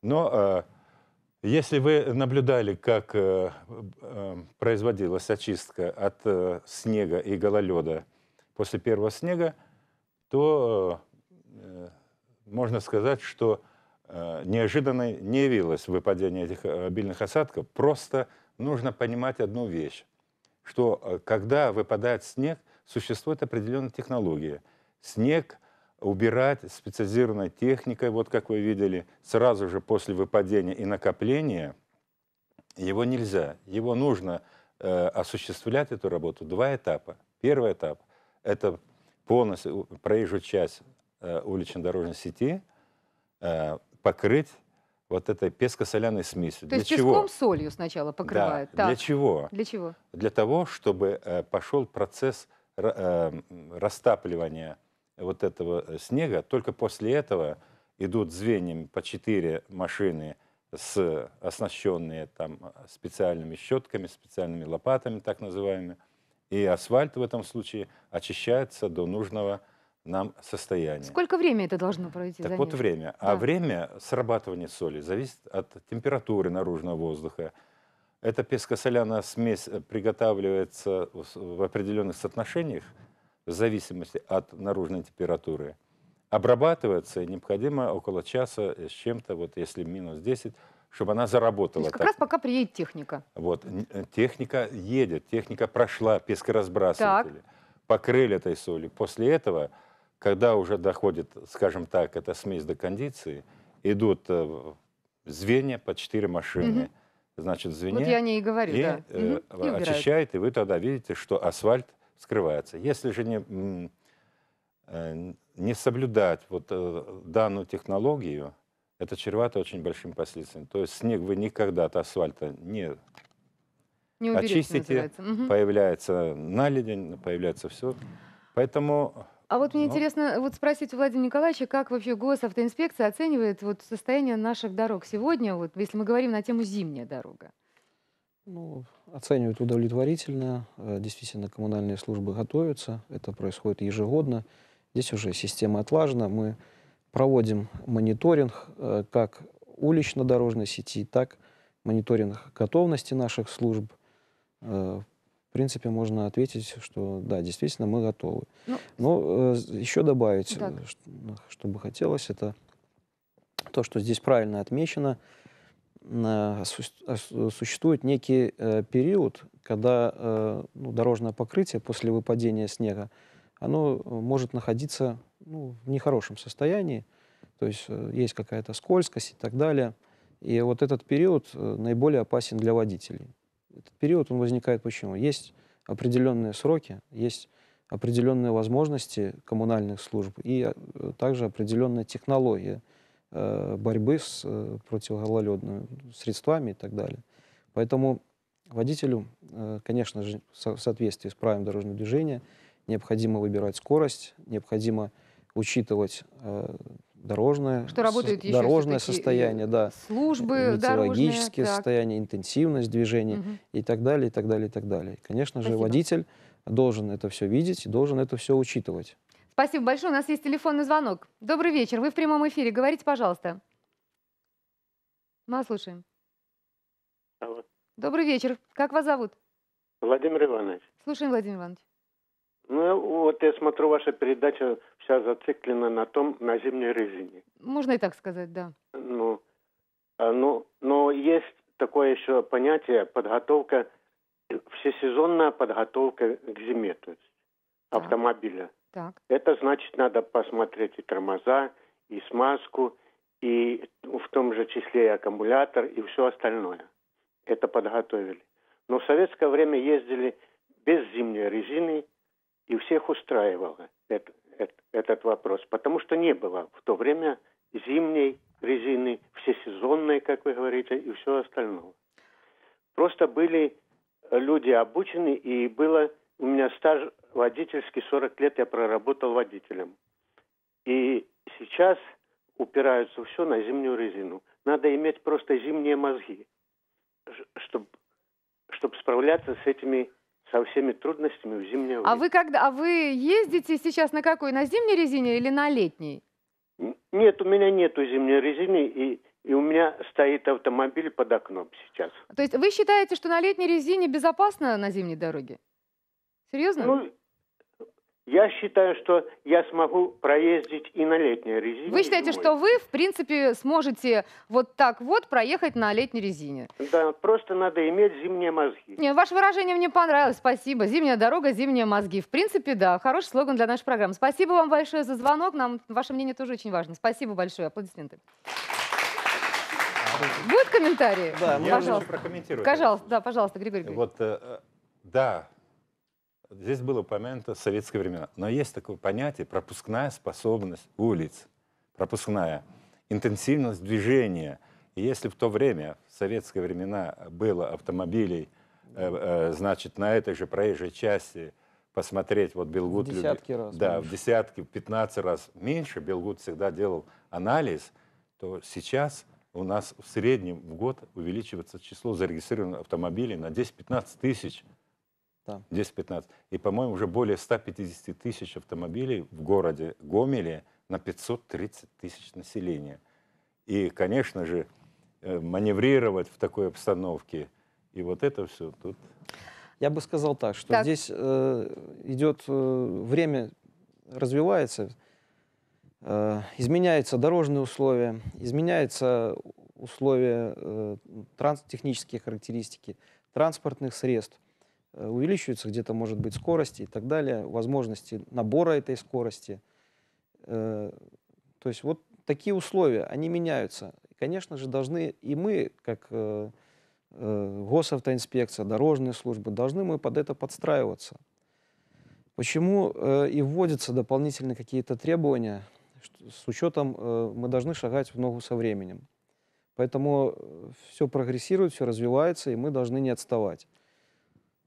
H: Но если вы наблюдали, как э, э, производилась очистка от э, снега и гололеда после первого снега, то э, можно сказать, что э, неожиданно не явилось выпадение этих обильных осадков. Просто нужно понимать одну вещь, что когда выпадает снег, существует определенная технология. Снег убирать специализированной техникой, вот как вы видели, сразу же после выпадения и накопления, его нельзя. Его нужно э, осуществлять, эту работу, два этапа. Первый этап – это полностью проезжую часть э, улично-дорожной сети э, покрыть вот этой песко-соляной смесью. То для есть чего? песком
A: солью сначала покрывают? Да. Для
H: чего? Для чего? Для того, чтобы э, пошел процесс э, э растапливания вот этого э, снега, только после этого идут звеньями по четыре машины, с, э, оснащенные там э, специальными щетками, специальными лопатами, так называемыми. И асфальт в этом случае очищается до нужного нам состояния.
A: Сколько времени это должно пройти? Так вот время.
H: А да. А время срабатывания соли зависит от температуры наружного воздуха. Эта песко-соляная смесь приготавливается в определенных соотношениях, в зависимости от наружной температуры. Обрабатывается необходимо около часа с чем-то, вот если минус 10, чтобы она заработала. То есть как так. раз
A: пока приедет техника.
H: Вот, э, техника едет, техника прошла, пескоразбрасыватели, покрыли этой солью. После этого, когда уже доходит, скажем так, эта смесь до кондиции, идут э, звенья по 4 машины. Угу. Значит, звенья. Вот я о ней
A: и говорю, и, да. Э, угу. и очищает,
H: и вы тогда видите, что асфальт – скрывается. Если же не, э, не соблюдать вот э, данную технологию, это чревато очень большим последствиями. То есть снег вы никогда от асфальта не,
G: не уберете, очистите, угу.
H: появляется наледень, появляется все. Поэтому
A: а вот мне ну. интересно вот спросить у Владимира Николаевича, как вообще госавтоинспекция оценивает вот состояние наших дорог сегодня, вот если мы говорим на тему зимняя дорога. Ну,
C: оценивают удовлетворительно. Э, действительно, коммунальные службы готовятся. Это происходит ежегодно. Здесь уже система отлажена. Мы проводим мониторинг э, как улично-дорожной сети, так мониторинг готовности наших служб. Э, в принципе, можно ответить, что да, действительно, мы готовы. Ну, Но еще добавить, так. что бы хотелось, это то, что здесь правильно отмечено – Э, существует некий э, период, когда э, ну, дорожное покрытие после выпадения снега, оно может находиться ну, в нехорошем состоянии, то есть есть какая-то скользкость и так далее. И вот этот период наиболее опасен для водителей. Этот период, он возникает почему? Есть определенные сроки, есть определенные возможности коммунальных служб и также определенная технология – Э, борьбы с э, противогололедными средствами и так далее. Поэтому водителю, э, конечно же, в соответствии с правилами дорожного движения, необходимо выбирать скорость, необходимо учитывать дорожное, что работает со, дорожное состояние, да,
A: службы метеорологические состояния,
C: интенсивность движения угу. и так далее, и так далее, и так далее. Конечно Спасибо. же, водитель должен это все видеть, должен это все учитывать.
A: Спасибо большое. У нас есть телефонный звонок. Добрый вечер. Вы в прямом эфире. Говорите, пожалуйста. Мы вас слушаем. Алло. Добрый вечер. Как вас зовут?
D: Владимир Иванович. Слушаем, Владимир Иванович. Ну, вот я смотрю, ваша передача вся зациклена на том, на зимней резине.
A: Можно и так сказать, да.
D: Ну, а, ну, но есть такое еще понятие подготовка, всесезонная подготовка к зиме, то есть автомобиля. Так. Это значит, надо посмотреть и тормоза, и смазку, и в том же числе и аккумулятор, и все остальное. Это подготовили. Но в советское время ездили без зимней резины, и всех устраивало это, это, этот вопрос, потому что не было в то время зимней резины, всесезонной, как вы говорите, и все остальное. Просто были люди обучены, и было у меня стаж водительский 40 лет я проработал водителем. И сейчас упираются все на зимнюю резину. Надо иметь просто зимние мозги, чтобы чтобы справляться с этими со всеми трудностями в зимнее а время. А вы
A: когда, а вы ездите сейчас на какой, на зимней резине или на летней?
D: Нет, у меня нету зимней резины и и у меня стоит автомобиль под окном сейчас.
A: То есть вы считаете, что на летней резине безопасно на зимней дороге? Серьезно? Ну,
D: я считаю, что я смогу проездить и на летней резине. Вы считаете, зимой. что
A: вы, в принципе, сможете вот так вот проехать на летней резине?
D: Да, просто надо иметь зимние мозги.
A: Не, ваше выражение мне понравилось, спасибо. Зимняя дорога, зимние мозги. В принципе, да, хороший слоган для нашей программы. Спасибо вам большое за звонок, нам ваше мнение тоже очень важно. Спасибо большое, аплодисменты. Будут комментарии? Да, пожалуйста. прокомментировать. Пожалуйста, да, пожалуйста, Григорий Григорьевич.
H: Вот, э, э, да, Здесь было упомянуто советские времена. Но есть такое понятие пропускная способность улиц. Пропускная. Интенсивность движения. И если в то время, в советские времена, было автомобилей, э, э, значит, на этой же проезжей части посмотреть, вот Белгуд... В десятки люби... раз. Да, в десятки, в 15 раз меньше. Белгуд всегда делал анализ, то сейчас у нас в среднем в год увеличивается число зарегистрированных автомобилей на 10-15 тысяч. Да. 10-15. И, по-моему, уже более 150 тысяч автомобилей в городе Гомеле на 530 тысяч населения. И, конечно же, э, маневрировать в такой обстановке. И вот это все тут... Я бы сказал так, что так. здесь э,
C: идет э, время, развивается, э, изменяются дорожные условия, изменяются условия э, транс технические характеристики транспортных средств. Э, увеличиваются где-то, может быть, скорости и так далее, возможности набора этой скорости. Э, то есть вот такие условия, они меняются. Конечно же, должны и мы, как э, госавтоинспекция, дорожные службы, должны мы под это подстраиваться. Почему и вводятся дополнительные какие-то требования? С учетом мы должны шагать в ногу со временем. Поэтому все прогрессирует, все развивается, и мы должны не отставать.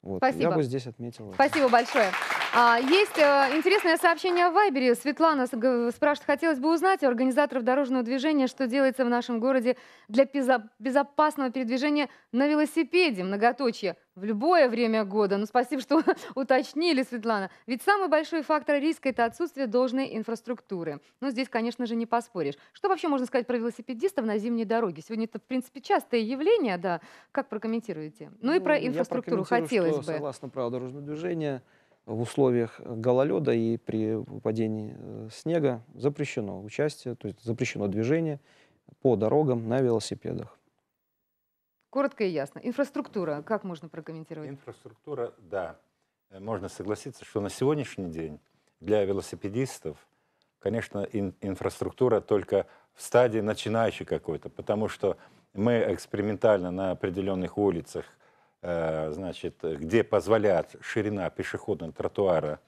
C: Вот. Спасибо. Я бы здесь отметил.
A: Спасибо большое. А, есть э, интересное сообщение о Вайбере. Светлана спрашивает, хотелось бы узнать у организаторов дорожного движения, что делается в нашем городе для безопасного передвижения на велосипеде, многоточие, в любое время года. Ну, спасибо, что уточнили, Светлана. Ведь самый большой фактор риска – это отсутствие должной инфраструктуры. Ну, здесь, конечно же, не поспоришь. Что вообще можно сказать про велосипедистов на зимней дороге? Сегодня это, в принципе, частое явление, да. Как прокомментируете? Ну, и ну, про инфраструктуру хотелось что, бы.
C: Согласно правилам дорожного движения – в условиях гололеда и при падении э, снега запрещено участие, то есть запрещено движение по дорогам на велосипедах.
A: Коротко и ясно. Инфраструктура, как можно прокомментировать? Инфраструктура,
H: да. Э, можно согласиться, что на сегодняшний день для велосипедистов, конечно, ин инфраструктура только в стадии начинающей какой-то, потому что мы экспериментально на определенных улицах – Э, значит, где позволяет ширина пешеходного тротуара,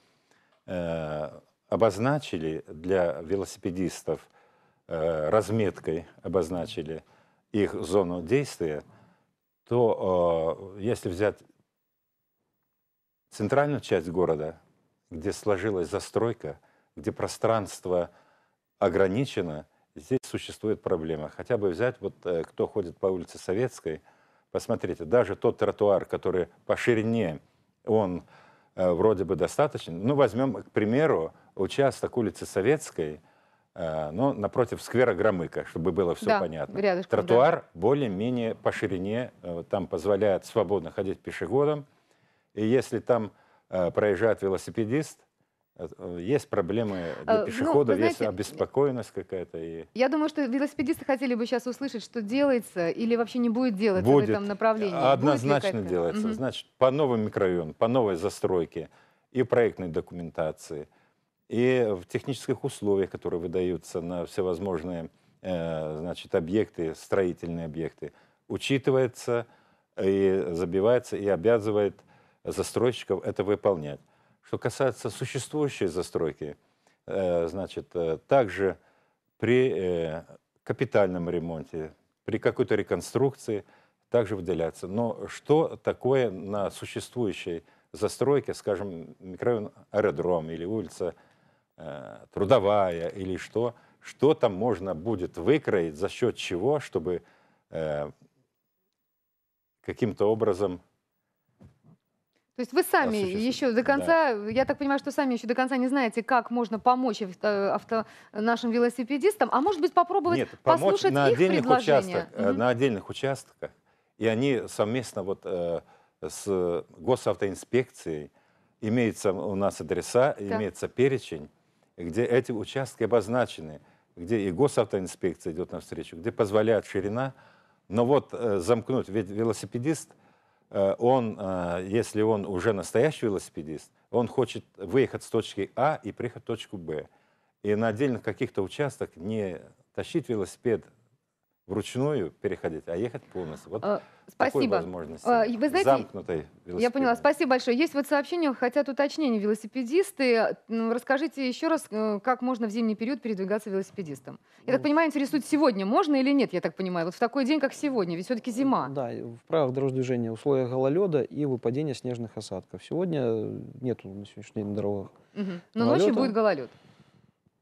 H: э, обозначили для велосипедистов, э, разметкой обозначили их зону действия, то если взять центральную часть города, где сложилась застройка, где пространство ограничено, здесь существует проблема. Хотя бы взять, вот кто ходит по улице Советской – Посмотрите, даже тот тротуар, который по ширине, он э, вроде бы достаточен. Ну, возьмем, к примеру, участок улицы Советской, э, ну, напротив сквера Громыка, чтобы было все да, понятно. Рядышком, тротуар да. более-менее по ширине, э, там позволяет свободно ходить пешеходам. И если там э, проезжает велосипедист, Э, есть проблемы для э, ну, пешехода, ну, есть обеспокоенность какая-то. И...
A: Я думаю, что велосипедисты хотели бы сейчас услышать, что делается или вообще не будет делать в этом направлении. Однозначно будет делается. Угу.
H: Значит, по новым микрорайонам, по новой застройке и проектной документации, и в технических условиях, которые выдаются на всевозможные э, значит, объекты, строительные объекты, учитывается и забивается и обязывает застройщиков это выполнять. Что касается существующей застройки, э, значит, э, также при э, капитальном ремонте, при какой-то реконструкции также выделяется. Но что такое на существующей застройке, скажем, микрорайон аэродром или улица трудовая или что, что там можно будет выкроить, за счет чего, чтобы каким-то образом
A: то есть вы сами еще до конца, да. я так понимаю, что сами еще до конца не знаете, как можно помочь авто, нашим велосипедистам, а может быть попробовать Нет, послушать на отдельных предложения? mm-hmm. Э, на
H: отдельных участках, и они совместно вот э, с госавтоинспекцией, имеются у нас адреса, да. имеется перечень, где эти участки обозначены, где и госавтоинспекция идет навстречу, где позволяет ширина, но вот э, замкнуть, ведь велосипедист – Э, он, э, если он уже настоящий велосипедист, он хочет выехать с точки А и приехать в точку Б. И на отдельных каких-то участках не тащить велосипед вручную переходить, а ехать полностью. Вот а, Спасибо. такой возможности. А, вы знаете, Замкнутой Я поняла.
A: Спасибо большое. Есть вот сообщения, хотят уточнения велосипедисты. Ну, расскажите еще раз, э, как можно в зимний период передвигаться велосипедистом. Я так ну, понимаю, интересует сегодня, можно или нет, я так понимаю. Вот в такой день, как сегодня, ведь все-таки зима. Да, в
C: правилах дорожного движения условия гололеда и выпадение снежных осадков. Сегодня нету на сегодняшний день на дорогах.
A: Угу. Но гололеда. ночью будет гололед.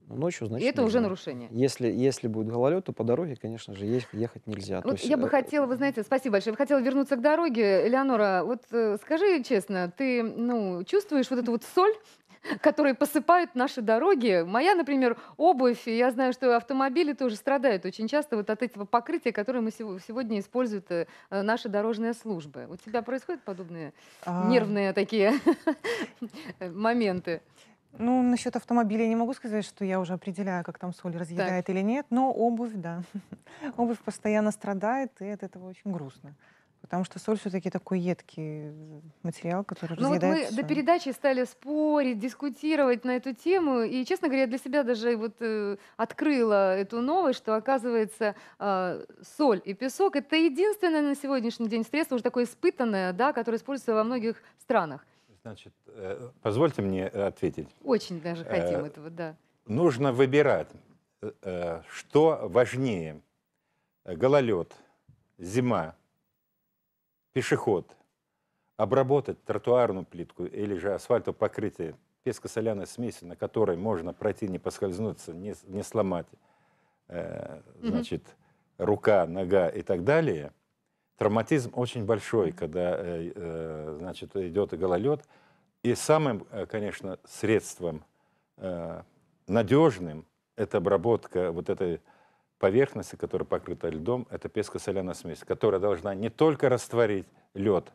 C: Ну, ночью, значит, и это уже нарушение. Если, если будет гололед, то по дороге, конечно же, ехать нельзя. Вот есть, я бы э,
A: хотела, вы знаете, спасибо большое, я хотела вернуться к дороге. Элеонора, вот э, скажи честно, ты ну, чувствуешь вот эту вот соль, которые посыпают наши дороги. Моя, например, обувь, я знаю, что автомобили тоже страдают очень часто вот от этого покрытия, которое мы сегодня используют э, наши дорожные службы. У тебя происходят подобные
B: а... нервные
A: такие
B: моменты? Ну, насчет автомобиля я не могу сказать, что я уже определяю, как там соль разъедает так. или нет, но обувь, да. обувь постоянно страдает, и от этого очень грустно. Потому что соль все-таки такой едкий материал, который ну, Вот мы все. до
A: передачи стали спорить, дискутировать на эту тему. И, честно говоря, я для себя даже вот э, открыла эту новость, что, оказывается, э, соль и песок это единственное на сегодняшний день средство, уже такое испытанное, да, которое используется во многих странах.
H: Значит, э, позвольте мне э, ответить.
A: Очень даже э, хотим этого, да.
H: Нужно выбирать, что важнее. Гололед, зима, пешеход. Обработать тротуарную плитку или же асфальтовое покрытие песко-соляной смесью, на которой можно пройти, не поскользнуться, не, не сломать э, значит, угу. рука, нога и так далее, Травматизм очень большой, когда э, э, значит, идет гололед. И самым, э, конечно, средством надежным это обработка вот этой поверхности, которая покрыта льдом, это песко-соляная смесь, которая должна не только растворить лед,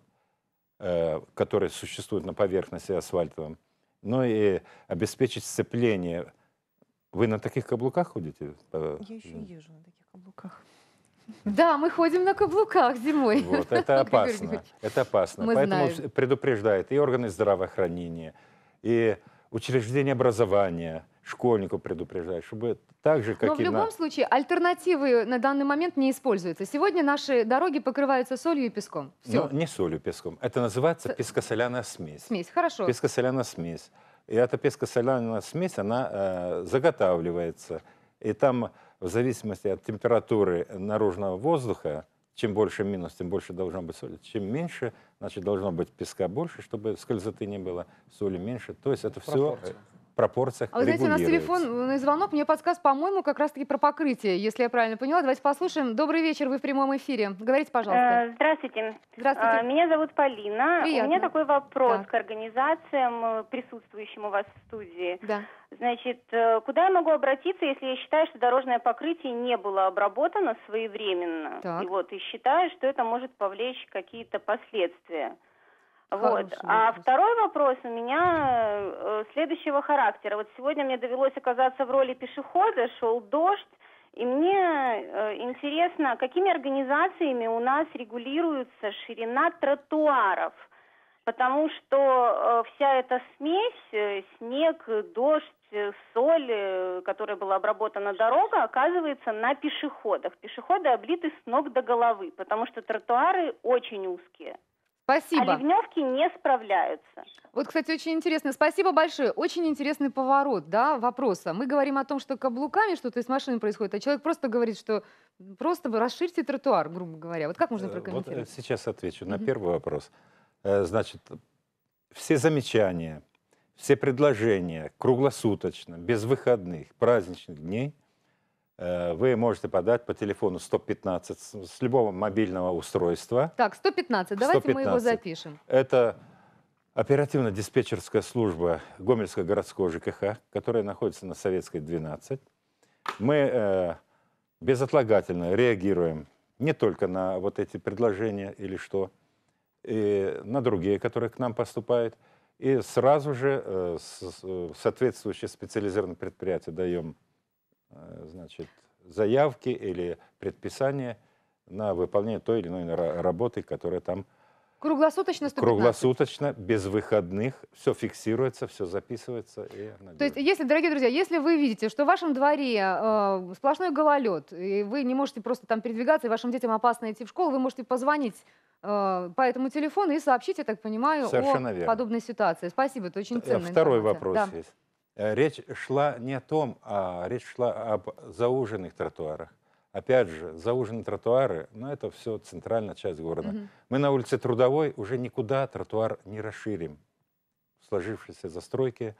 H: который существует на поверхности асфальтовом, но и обеспечить сцепление. Вы на таких каблуках ходите? Я
A: еще езжу на таких каблуках. Да, мы ходим на каблуках зимой. Вот, это опасно.
H: Это опасно. Мы Поэтому знаем. предупреждает и органы здравоохранения, и учреждения образования, школьнику предупреждают, чтобы так же, как Но в любом на...
A: случае альтернативы на данный момент не используются. Сегодня наши дороги покрываются солью и песком. Все.
H: Ну, не солью, и песком. Это называется С... Э, пескосоляная смесь. Смесь, хорошо. Пескосоляная смесь. И эта пескосоляная смесь, она э, заготавливается. И там в зависимости от температуры наружного воздуха, чем больше минус, тем больше должно быть соли. Чем меньше, значит, должно быть песка больше, чтобы скользоты не было, соли меньше. То есть это все пропорциях А вы знаете, у нас телефон,
A: э, звонок, мне подсказ, по-моему, как раз-таки про покрытие, если я правильно поняла. Давайте послушаем. Добрый вечер, вы в прямом эфире. Говорите, пожалуйста. Э,
G: здравствуйте. Здравствуйте. А, меня зовут Полина. Приятно. У меня такой вопрос так. к организациям, э, присутствующим у вас в студии. Да. Значит, куда я могу обратиться, если я считаю, что дорожное покрытие не было обработано своевременно? Так. И вот, и считаю, что это может повлечь какие-то последствия
A: вот. А
G: второй вопрос у меня э, э, следующего характера. Вот сегодня мне довелось оказаться в роли пешехода, шел дождь, и мне э, интересно, какими организациями у нас регулируется ширина тротуаров, потому что вся эта смесь, снег, дождь, соль, которая была обработана дорога, оказывается на пешеходах. Пешеходы облиты с ног до головы, потому что тротуары очень узкие. Спасибо. А ливневки не справляются. Вот, кстати, очень интересно.
A: Спасибо большое. Очень интересный поворот да, вопроса. Мы говорим о том, что каблуками что-то из машины происходит, а человек просто говорит, что просто расширьте тротуар, грубо говоря. Вот как можно э, э, прокомментировать? Вот
H: сейчас отвечу на угу. первый вопрос. Э, значит, все замечания, все предложения круглосуточно, без выходных, праздничных дней Э, вы можете подать по телефону 115 с любого мобильного устройства.
A: Так, 115, давайте 115. мы его запишем.
H: Это оперативно-диспетчерская служба Гомельского городского ЖКХ, которая находится на Советской 12. Мы э, безотлагательно реагируем не только на вот эти предложения или что, и на другие, которые к нам поступают. И сразу же э, с, э, соответствующее специализированное предприятие даем Э, значит, заявки или предписания на выполнение той или иной работы, которая там
A: Круглосуточно 115.
H: Круглосуточно, без выходных. Все фиксируется, все записывается. И
A: То есть, если, дорогие друзья, если вы видите, что в вашем дворе э, сплошной гололед, и вы не можете просто там передвигаться, и вашим детям опасно идти в школу, вы можете позвонить э, по этому телефону и сообщить, я так понимаю, Совершенно о верно. подобной ситуации. Спасибо, это очень э, ценно. Второй информация. вопрос да.
H: есть. Э, речь шла не о том, а речь шла об зауженных тротуарах. Опять же, зауженные тротуары, но ну, это все центральная часть города. Угу. Мы на улице Трудовой уже никуда тротуар не расширим. В сложившейся застройке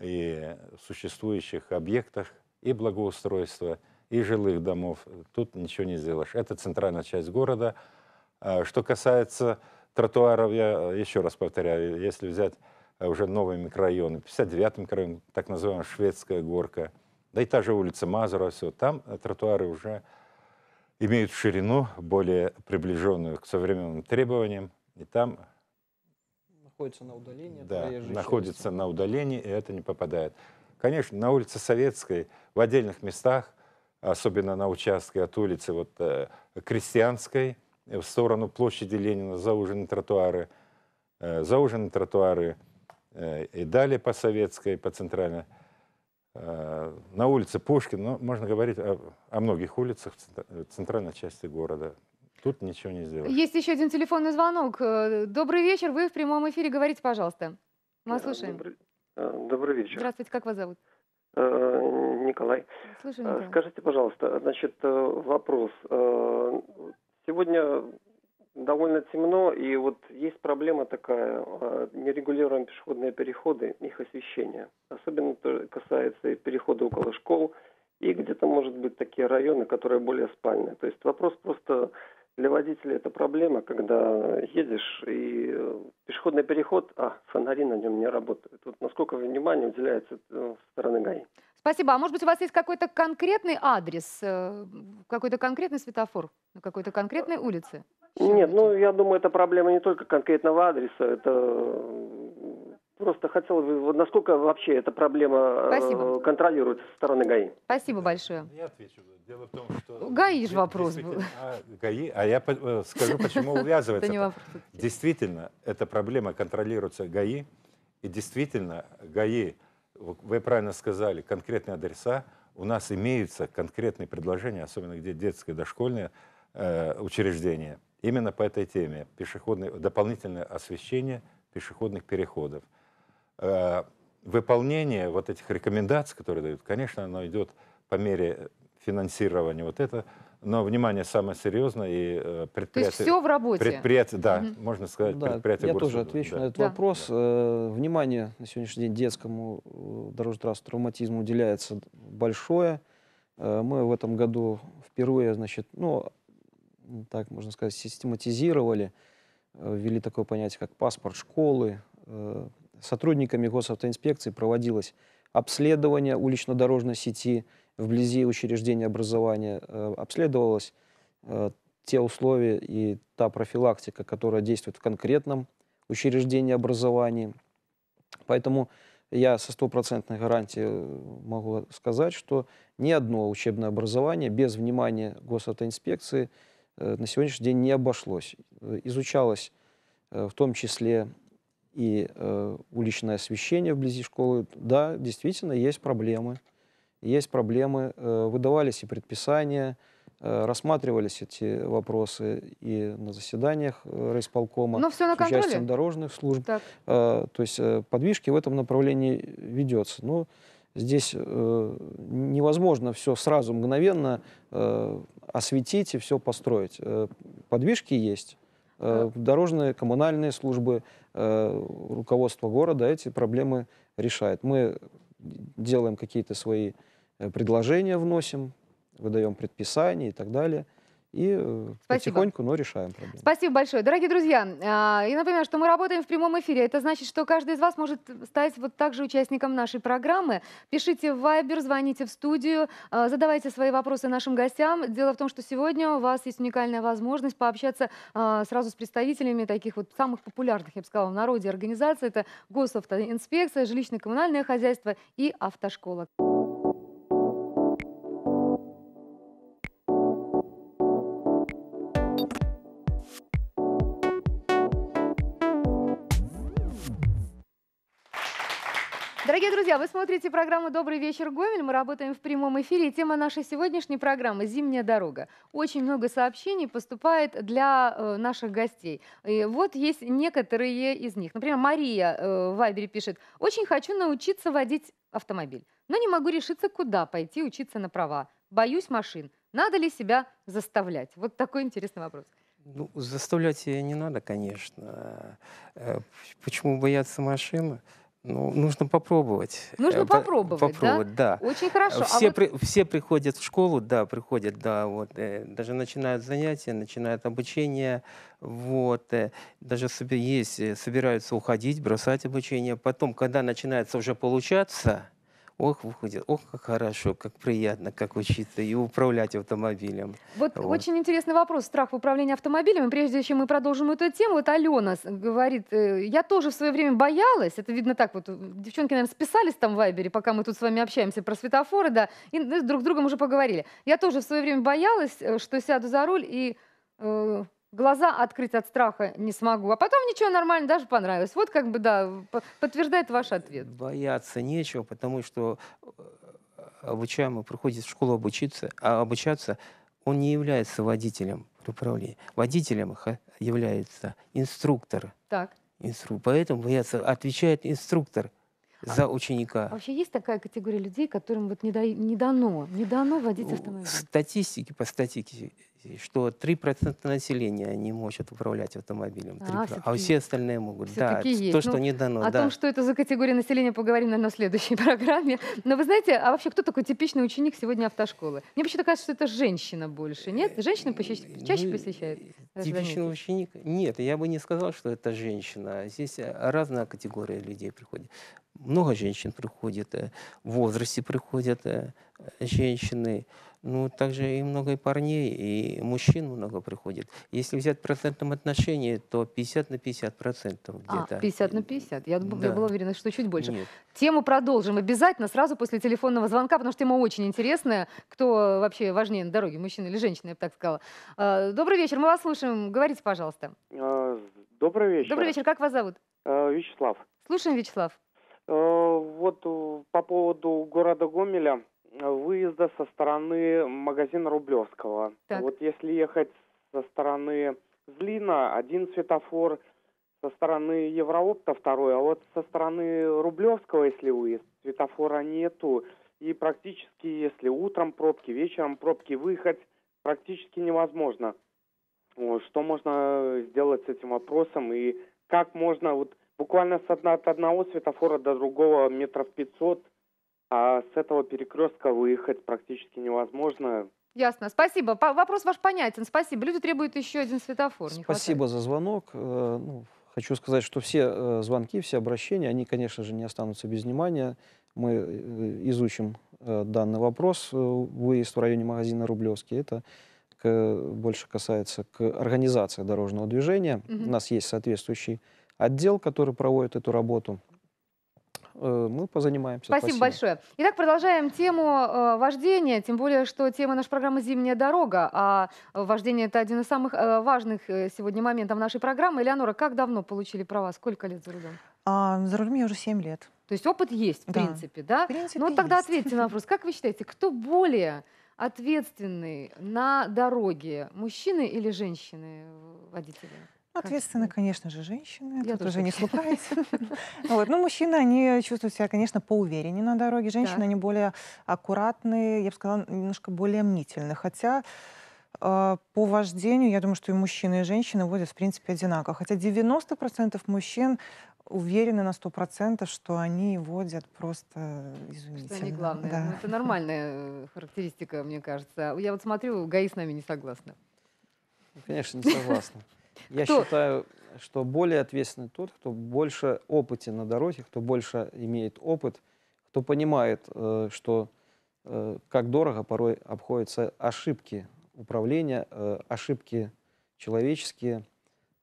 H: и существующих объектах, и благоустройства, и жилых домов. Тут ничего не сделаешь. Это центральная часть города. Э, что касается тротуаров, я еще раз повторяю, если взять а уже новые микрорайоны, в 59 микрорайон, так называемая шведская горка, да и та же улица Мазура, все, там э, тротуары уже имеют ширину, более приближенную к современным требованиям, и там находится на удалении. Да, находится на удалении, и это не попадает. Конечно, на улице Советской, в отдельных местах, особенно на участке от улицы вот, э, Крестьянской, э, в сторону площади Ленина, заужены тротуары, заужены тротуары – Э, и далее по Советской, по Центральной. Э, на улице Пушкина, ну, можно говорить о, о многих улицах центральной части города. Тут ничего не сделать. Есть
A: еще один телефонный звонок. Э, добрый вечер, вы в прямом эфире, говорите, пожалуйста. Мы слушаем. Добрый,
E: добрый вечер.
A: Здравствуйте, как вас зовут?
E: Николай. Слушаю, Николай. Скажите, пожалуйста, значит, вопрос. Сегодня довольно темно, и вот есть проблема такая, а, нерегулируемые пешеходные переходы, их освещение. Особенно это касается и перехода около школ, и где-то, может быть, такие районы, которые более спальные. То есть вопрос просто для водителя это проблема, когда едешь и э, пешеходный переход, а фонари на нем не работают. Вот насколько внимание уделяется э, со стороны ГАИ.
A: Спасибо. А может быть, у вас есть какой-то конкретный адрес, э, какой-то конкретный светофор на какой-то конкретной улице?
E: Нет, ну я думаю, это проблема не только конкретного адреса, это просто хотел бы, насколько вообще эта проблема Спасибо. Э, контролируется со стороны ГАИ.
A: Спасибо большое. Ну, я отвечу.
H: Дело в том, что...
A: ГАИ же вопрос был. А,
H: ГАИ, а я э, скажу, почему увязывается. Действительно, эта проблема контролируется ГАИ, и действительно ГАИ, вы правильно сказали, конкретные адреса, у нас имеются конкретные предложения, особенно где детское дошкольное э, учреждение – именно по этой теме. Пешеходное, дополнительное освещение пешеходных переходов. Э, выполнение вот этих рекомендаций, которые дают, конечно, оно идет по мере финансирования вот это, но внимание самое серьезное и э, предприятие. То есть все в работе. Предприятие, да, угу. можно сказать, да, предприятие. Я тоже отвечу да. на этот да.
C: вопрос. Да. Э, внимание на сегодняшний день детскому дорожно-транспортному травматизму уделяется большое. Мы в этом году впервые, значит, ну, так можно сказать, систематизировали, э, ввели такое понятие, как паспорт школы. Э, сотрудниками госавтоинспекции проводилось обследование улично-дорожной сети вблизи учреждения образования, э, обследовалось те условия и та профилактика, которая действует в конкретном учреждении образования. Поэтому я со стопроцентной гарантией могу сказать, что ни одно учебное образование без внимания госавтоинспекции – Э, на сегодняшний день не обошлось. Э, изучалось э, в том числе и уличное освещение вблизи школы. Да, действительно, есть проблемы. Есть проблемы. Выдавались и предписания, рассматривались эти вопросы и на заседаниях райисполкома Но все на с участием дорожных служб. Так. То есть подвижки в этом направлении ведется. Но ну, здесь э, невозможно все сразу, мгновенно э, осветить и все построить. Э, подвижки есть, э, дорожные, коммунальные службы, э, руководство города эти проблемы решает. Мы делаем какие-то свои э, предложения, вносим, выдаем предписания и так далее – и э, Спасибо. потихоньку, но решаем проблему.
A: Спасибо большое. Дорогие друзья, а, и напоминаю, что мы работаем в прямом эфире. Это значит, что каждый из вас может стать вот так же участником нашей программы. Пишите в Viber, звоните в студию, а, задавайте свои вопросы нашим гостям. Дело в том, что сегодня у вас есть уникальная возможность пообщаться а, сразу с представителями таких вот самых популярных, я бы сказала, в народе организаций. Это госавтоинспекция, жилищно-коммунальное хозяйство и автошкола. Дорогие друзья, вы смотрите программу «Добрый вечер, Гомель». Мы работаем в прямом эфире. И тема нашей сегодняшней программы – «Зимняя дорога». Очень много сообщений поступает для э, наших гостей. И вот есть некоторые из них. Например, Мария э, в Вайбере пишет «Очень хочу научиться водить автомобиль, но не могу решиться, куда пойти учиться на права. Боюсь машин. Надо ли себя заставлять?» Вот такой интересный вопрос.
E: Ну, заставлять ее не надо, конечно. Э, почему бояться машины? Ну, нужно попробовать. Нужно э, попробовать, попробовать да? да? Очень хорошо. А все, а вот... при, все приходят в школу, да, приходят, да, вот, э, даже начинают занятия, начинают обучение, вот, э, даже соби- есть, э, собираются уходить, бросать обучение. Потом, когда начинается уже получаться, ох, выходит, ох, как хорошо, как приятно, как учиться и управлять автомобилем. Вот, вот. очень
A: интересный вопрос, страх в управлении автомобилем. И прежде чем мы продолжим эту тему, вот Алена говорит, э, я тоже в свое время боялась, это видно так вот, девчонки, наверное, списались там в Вайбере, пока мы тут с вами общаемся про светофоры, да, и ну, друг с другом уже поговорили. Я тоже в свое время боялась, э, что сяду за руль и э, глаза открыть от страха не смогу. А потом ничего нормально, даже понравилось. Вот как бы, да, подтверждает ваш ответ.
E: Бояться нечего, потому что э, обучаемый приходит в школу обучиться, а обучаться он не является водителем управления. Водителем является инструктор. Так. Инстру... Поэтому бояться отвечает инструктор а. за ученика. А вообще
A: есть такая категория людей, которым вот не, да... не дано, не дано водить автомобиль?
E: Статистики по статистике что 3% населения не может управлять автомобилем. а, все а все остальные могут. да, есть. то, что ну, не дано. О да. том, что
A: это за категория населения, поговорим, наверное, на следующей программе. Но вы знаете, а вообще кто такой типичный ученик сегодня автошколы? Мне почему-то кажется, что это женщина больше. Нет? Женщина поча... Э, чаще ну, посещает? Э, э, типичный
E: ученик? Нет, я бы не сказал, что это женщина. Здесь разная категория людей приходит. Много женщин приходит, в возрасте приходят женщины. Ну, также и много и парней, и мужчин много приходит. Если взять процентном отношении, то 50 на 50 процентов а, где-то. А, 50
A: на 50. Я, да. была уверена, что чуть больше. Нет. Тему продолжим обязательно сразу после телефонного звонка, потому что тема очень интересная. Кто вообще важнее на дороге, мужчина или женщина, я бы так сказала. А, добрый вечер, мы вас слушаем. Говорите, пожалуйста.
D: А, добрый вечер. Добрый вечер, как вас зовут? Вячеслав.
A: Слушаем, Вячеслав.
D: Вот э, по поводу города Гомеля выезда со стороны магазина Рублевского. Так. Вот если ехать со стороны Злина, один светофор, со стороны Евроопта второй, а вот со стороны Рублевского, если выезд, светофора нету. И практически, если утром пробки, вечером пробки, выехать практически невозможно. что можно сделать с этим вопросом и как можно вот буквально от одного светофора до другого метров пятьсот? А с этого перекрестка выехать практически невозможно.
A: Ясно. Спасибо. По вопрос ваш понятен. Спасибо. Люди требуют еще один светофор. Спасибо
C: за звонок. Э, ну, хочу сказать, что все э, звонки, все обращения, они, конечно же, не останутся без внимания. Мы э, изучим данный вопрос. Выезд в районе магазина Рублевский. Это к, больше касается к организации дорожного движения. Угу. У нас есть соответствующий отдел, который проводит эту работу. Э, мы позанимаемся. Спасибо, Спасибо. большое.
A: Итак, продолжаем тему э, вождения, тем более, что тема нашей программы «Зимняя дорога», а вождение – это один из самых э, важных сегодня моментов нашей программы. Элеонора, как давно получили права? Сколько лет за рулем?
B: А, за рулем я уже 7 лет. То есть опыт есть, в да. принципе, да?
A: В принципе, Но ну тогда есть. ответьте на вопрос. Как вы считаете, кто более ответственный на дороге, мужчины или женщины водители?
B: Ну, Ответственно, конечно же, женщины. Я Тут тоже не слукаюсь. вот. Ну, мужчины, они чувствуют себя, конечно, поувереннее на дороге. Женщины, да. они более аккуратные, я бы сказала, немножко более мнительные. Хотя а, по вождению, я думаю, что и мужчины, и женщины водят, в принципе, одинаково. Хотя 90% мужчин уверены на сто процентов, что они водят просто изумительно.
A: Что они главные. Да. Ну, это нормальная характеристика, мне кажется. Я вот смотрю, ГАИ с нами не согласна.
C: Ну, конечно, не согласна. Я кто? считаю, что более ответственный тот, кто больше опытен на дороге, кто больше имеет опыт, кто понимает, э, что э, как дорого порой обходятся ошибки управления, э, ошибки человеческие,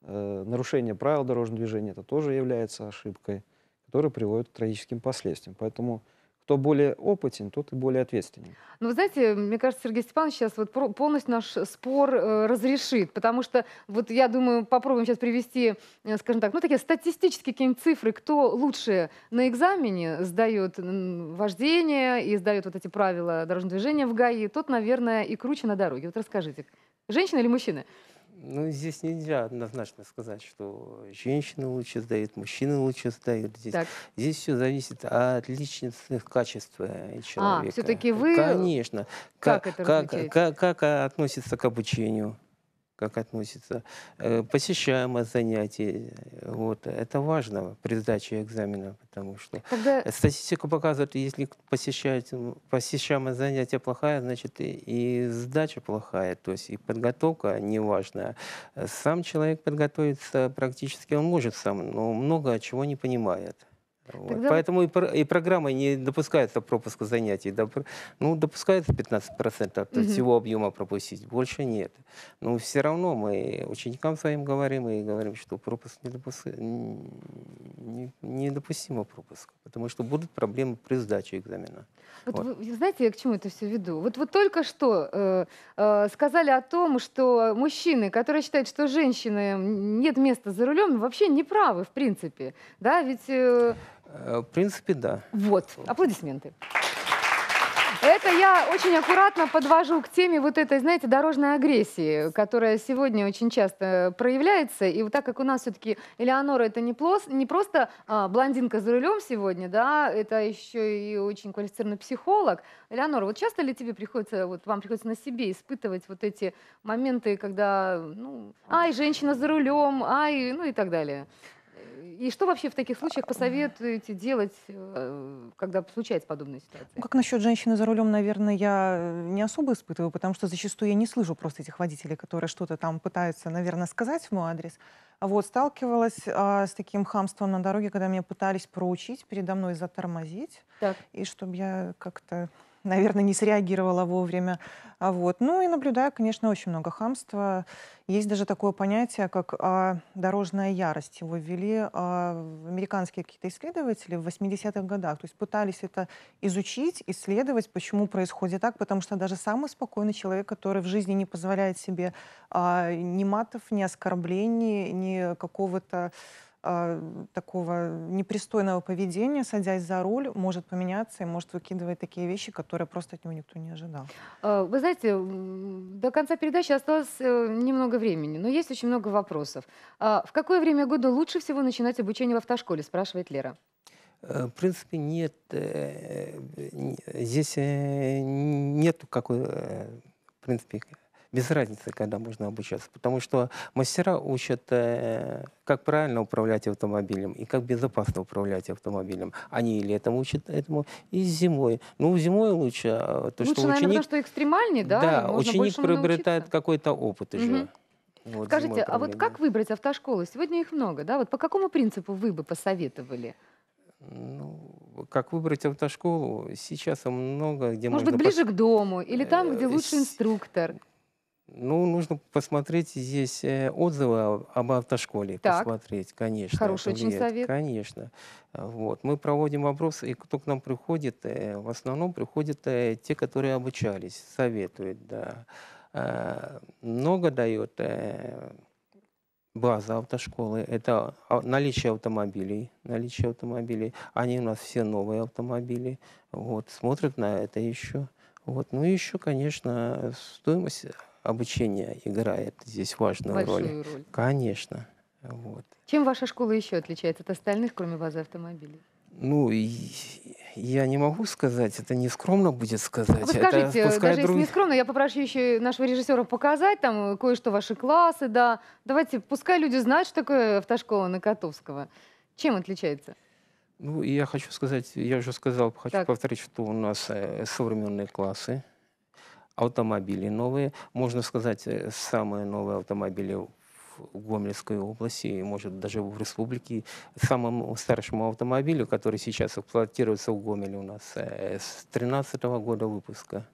C: нарушение правил дорожного движения, это тоже является ошибкой, которая приводит к трагическим последствиям. Поэтому кто более опытен, тот и более ответственен.
A: Ну, вы знаете, мне кажется, Сергей Степанович сейчас вот полностью наш спор э, разрешит, потому что вот я думаю, попробуем сейчас привести, э, скажем так, ну, такие статистические какие-нибудь цифры, кто лучше на экзамене сдает вождение и сдает вот эти правила дорожного движения в ГАИ, тот, наверное, и круче на дороге. Вот расскажите, женщина или мужчина?
E: Ну, здесь нельзя однозначно сказать, что женщина лучше сдают, мужчина лучше сдают. Здесь, здесь все зависит от личностных качеств э, человека. А всё-таки вы- Конечно. Как это как, различаете? как, как относится к обучению? как относится, э, посещаемость занятий. Вот. Это важно при сдаче экзамена, потому что Тогда... статистика показывает, если посещает, посещаемость занятия плохая, значит и, сдача плохая, то есть и подготовка неважная. Сам человек подготовится практически он может сам, но много чего не понимает. Вот. Тогда... Поэтому и, про, и программа не допускается пропуска занятий. Доп, ну, допускается 15% от угу. всего объема пропустить, больше нет. Но все равно мы ученикам своим говорим и говорим, что пропуск недопус... не, недопустимо пропуск, потому что будут проблемы при сдаче экзамена. Вот, вот.
A: Вы, знаете, я к чему это все веду? Вот вы только что э, э, сказали о том, что мужчины, которые считают, что женщины нет места за рулем, вообще не правы, в принципе. Да, ведь... Э,
E: Э, в принципе, да. Вот. Аплодисменты.
A: Это я очень аккуратно подвожу к теме вот этой, знаете, дорожной агрессии, которая сегодня очень часто проявляется. И вот так как у нас все-таки Элеонора это не, плос, не просто а, блондинка за рулем сегодня, да, это еще и очень квалифицированный психолог. Элеонора, вот часто ли тебе приходится, вот вам приходится на себе испытывать вот эти моменты, когда, ну, ай, женщина за рулем, ай, ну и так далее? И что вообще в таких случаях посоветуете делать, э, когда случается подобная ситуация?
B: Ну, как насчет женщины за рулем, наверное, я не особо испытываю, потому что зачастую я не слышу просто этих водителей, которые что-то там пытаются, наверное, сказать в мой адрес. А вот сталкивалась а, с таким хамством на дороге, когда меня пытались проучить передо мной затормозить, так. и чтобы я как-то наверное, не среагировала вовремя. А вот. Ну и наблюдаю, конечно, очень много хамства. Есть даже такое понятие, как а, дорожная ярость. Его ввели а, американские какие-то исследователи в 80-х годах. То есть пытались это изучить, исследовать, почему происходит так. Потому что даже самый спокойный человек, который в жизни не позволяет себе а, ни матов, ни оскорблений, ни какого-то а, такого непристойного поведения, садясь за руль, может поменяться и может выкидывать такие вещи, которые просто от него никто не ожидал. А, вы
A: знаете, до конца передачи осталось э, немного времени, но есть очень много вопросов. А в какое время года лучше всего начинать обучение в автошколе, спрашивает Лера.
E: Э, в принципе, нет, э, здесь нет какой, в принципе, без разницы, когда можно обучаться, потому что мастера учат, э, как правильно управлять автомобилем и как безопасно управлять автомобилем. Они и летом учат этому, и зимой. Ну, зимой лучше. А то, лучше, что наверное, ученик, то,
A: что экстремальнее, да? Да, ученик приобретает
E: какой-то опыт уже. Угу. Вот Скажите, а вот как
A: выбрать автошколы? Сегодня их много, да? Вот по какому принципу вы бы посоветовали?
E: Ну, как выбрать автошколу? Сейчас много где Может можно... Может быть, ближе
A: пос... к дому или там, где э, лучше
E: инструктор? Ну, нужно посмотреть здесь э, отзывы об автошколе, так. посмотреть, конечно. Хороший очень совет. Конечно. Вот. Мы проводим вопросы, и кто к нам приходит, э, в основном приходят э, те, которые обучались, советуют, да. Много дает база автошколы – это а, наличие автомобилей, наличие автомобилей. Они у нас все новые автомобили, вот, смотрят на это еще. Вот. Ну и еще, конечно, стоимость обучение играет здесь важную Большую роль. роль. Конечно. Вот.
A: Чем ваша школа еще отличается от остальных, кроме базы автомобилей?
E: Ну, я не могу сказать, это не скромно будет сказать. Вы скажите, это, даже друг... если не
A: скромно, я попрошу еще нашего режиссера показать там э, кое-что ваши классы, да. Давайте, пускай люди знают, что такое автошкола Накотовского. Чем отличается?
E: Ну, я хочу сказать, я уже сказал, хочу так. повторить, что у нас э, современные классы, автомобили новые. Можно сказать, э, самые новые автомобили в Гомельской области, и, может, даже в республике. Самому старшему автомобилю, который сейчас эксплуатируется в Гомеле у нас э, с 13 года выпуска.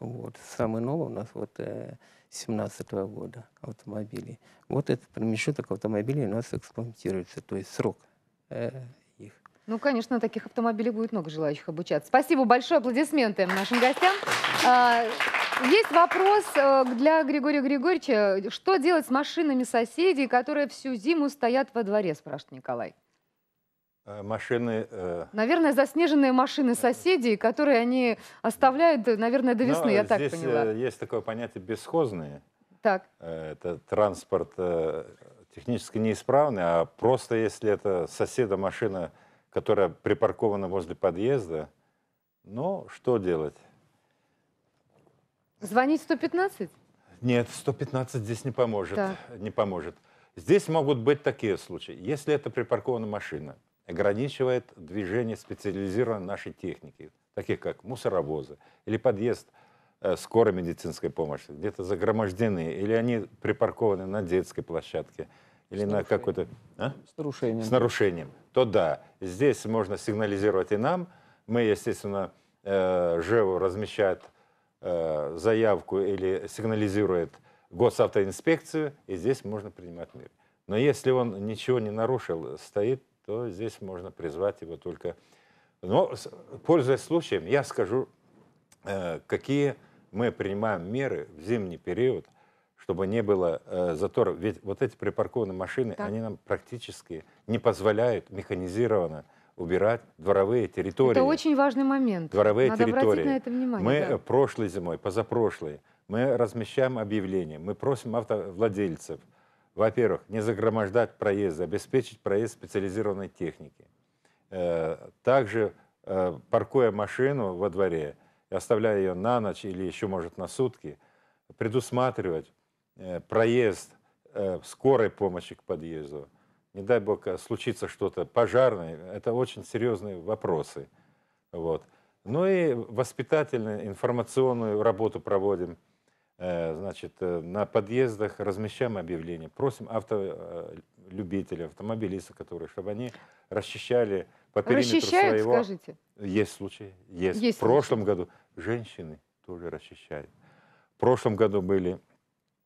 E: Вот. Самый новый у нас вот 17 э, -го года автомобилей. Вот этот промежуток автомобилей у нас эксплуатируется, то есть срок э, их.
A: Ну, конечно, таких автомобилей будет много желающих обучаться. Спасибо большое, аплодисменты нашим гостям. А, есть вопрос э, для Григория Григорьевича. Что делать с машинами соседей, которые всю зиму стоят во дворе, спрашивает Николай.
H: Э, машины... Э...
A: Наверное, заснеженные машины э, соседей, которые они оставляют, наверное, до весны, Но я так здесь поняла.
H: есть такое понятие «бесхозные». Так. Это транспорт технически неисправный, а просто если это соседа машина, которая припаркована возле подъезда, ну, что делать?
A: Звонить 115?
H: Нет, 115 здесь не поможет. Так. Не поможет. Здесь могут быть такие случаи. Если это припаркована машина, ограничивает движение специализированной нашей техники, таких как мусоровозы или подъезд э, скорой медицинской помощи, где-то загромождены, или они припаркованы на детской площадке, или на какой-то... А?
G: С нарушением. С нарушением.
H: То да, здесь можно сигнализировать и нам. Мы, естественно, э, ЖЭУ размещает Э, заявку или сигнализирует госавтоинспекцию, и здесь можно принимать меры. Но если он ничего не нарушил, стоит, то здесь можно призвать его только. Но, пользуясь случаем, я скажу, э, какие мы принимаем меры в зимний период, чтобы не было э, заторов. Ведь вот эти припаркованные машины, да. они нам практически не позволяют механизированно убирать дворовые территории. Это очень
A: важный момент. Дворовые Надо территории. на это внимание. Мы да.
H: прошлой зимой, позапрошлой, мы размещаем объявления, мы просим автовладельцев, во-первых, не загромождать проезд, обеспечить проезд специализированной техники. Э, также, э, паркуя машину во дворе, оставляя ее на ночь или еще, может, на сутки, предусматривать э, проезд скорой помощи к подъезду, не дай бог, э, случится что-то пожарное, это очень серьезные вопросы. Вот. Ну и воспитательную, информационную работу проводим. Э, значит, э, на подъездах размещаем объявления, просим автолюбителей, автомобилистов, которые, чтобы они расчищали по периметру Расчищают, своего... скажите? Есть случаи, есть. есть в прошлом случаи. году женщины тоже расчищают. В прошлом году были,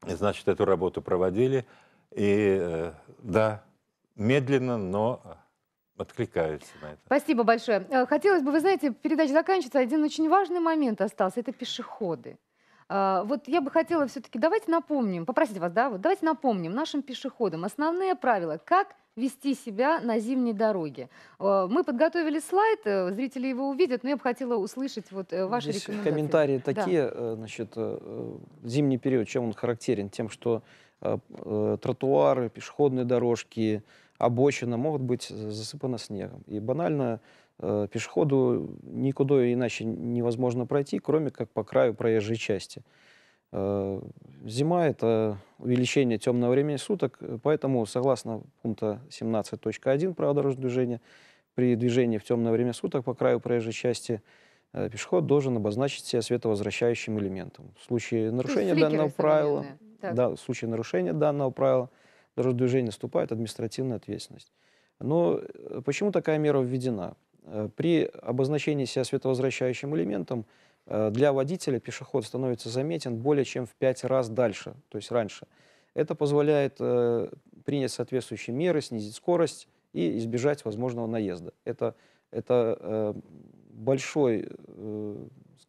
H: значит, эту работу проводили. И да, медленно, но э, откликаются на это.
A: Спасибо большое. Э, хотелось бы, вы знаете, передача заканчивается, один очень важный момент остался, это пешеходы. Э, вот я бы хотела все-таки, давайте напомним, попросить вас, да, вот давайте напомним нашим пешеходам основные правила, как вести себя на зимней дороге. Мы подготовили слайд, зрители его увидят, но я бы хотела услышать вот ваши Здесь рекомендации. комментарии такие,
C: да. значит, зимний период, чем он характерен? Тем, что тротуары, пешеходные дорожки, обочина могут быть засыпаны снегом. И банально э, пешеходу никуда иначе невозможно пройти, кроме как по краю проезжей части. Э, зима — это увеличение темного времени суток, поэтому, согласно пункта 17.1 правил дорожного движения, при движении в темное время суток по краю проезжей части э, пешеход должен обозначить себя световозвращающим элементом. В случае ну, нарушения данного правила, да, в случае нарушения данного правила — дорожного движения наступает административная ответственность. Но э, почему такая мера введена? Э, при обозначении себя световозвращающим элементом э, для водителя пешеход становится заметен более чем в пять раз дальше, то есть раньше. Это позволяет принять соответствующие меры, снизить скорость и избежать возможного наезда. Это, это большой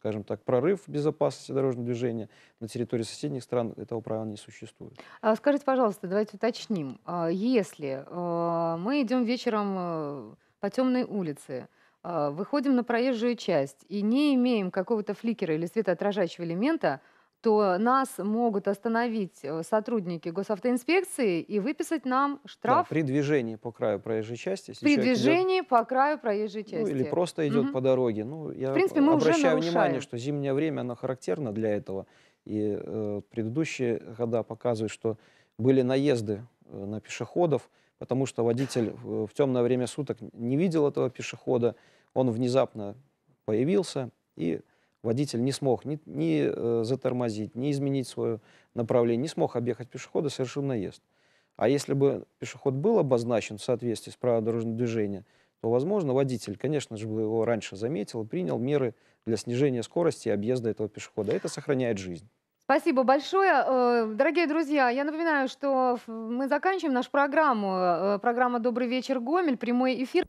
C: скажем так, прорыв безопасности дорожного движения на территории соседних стран этого правила не существует.
A: А скажите, пожалуйста, давайте уточним. А если а, мы идем вечером э, по темной улице, а, выходим на проезжую часть и не имеем какого-то фликера или светоотражающего элемента, то нас могут остановить э, сотрудники госавтоинспекции и выписать нам штраф.
C: Да, при движении по краю проезжей части. при движении
A: идет, по краю проезжей части. Ну, или
C: просто идет угу. по дороге. Ну, я В принципе, мы обращаю уже нарушаем. внимание, что зимнее время, оно характерно для этого. И э, предыдущие года показывают, что были наезды э, на пешеходов, потому что водитель в темное время суток не видел этого пешехода, он внезапно появился и водитель не смог ни, ни э, затормозить, ни изменить свое направление, не смог объехать пешехода, совершил наезд. А если бы пешеход был обозначен в соответствии с правилом дорожного движения, то, возможно, водитель, конечно же, бы его раньше заметил принял меры для снижения скорости и объезда этого пешехода. Это сохраняет жизнь.
A: Спасибо большое. Э, дорогие друзья, я напоминаю, что мы заканчиваем нашу программу. Э, программа «Добрый вечер, Гомель», прямой эфир.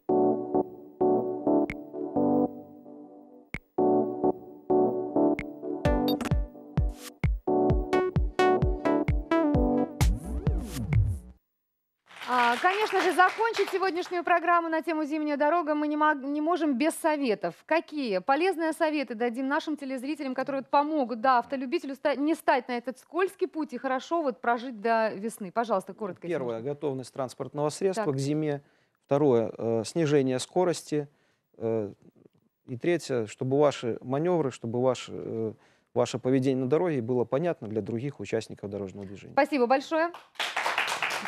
A: Конечно же, закончить сегодняшнюю программу на тему «Зимняя дорога» мы не, не можем без советов. Какие полезные советы дадим нашим телезрителям, которые вот помогут, да, автолюбителю не стать на этот скользкий путь и хорошо вот прожить до весны? Пожалуйста, коротко. Первое
C: – готовность транспортного средства так. к зиме. Второе э, – снижение скорости. Э, и третье – чтобы ваши маневры, чтобы ваши... Э, ваше поведение на дороге было понятно
H: для других участников дорожного движения.
A: Спасибо большое.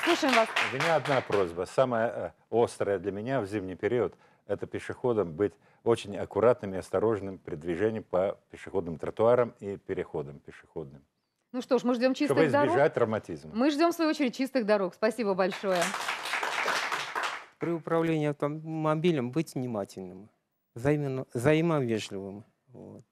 A: Слушаем вас.
H: У меня одна просьба. Самая э, острая для меня в зимний период – это пешеходам быть очень аккуратным и осторожным при движении по пешеходным тротуарам и переходам пешеходным.
A: Ну что ж, мы ждем чистых дорог. Чтобы избежать дорог. травматизма. Мы ждем, в свою очередь, чистых дорог. Спасибо большое.
E: При управлении автомобилем быть внимательным, взаимно, взаимовежливым. Вот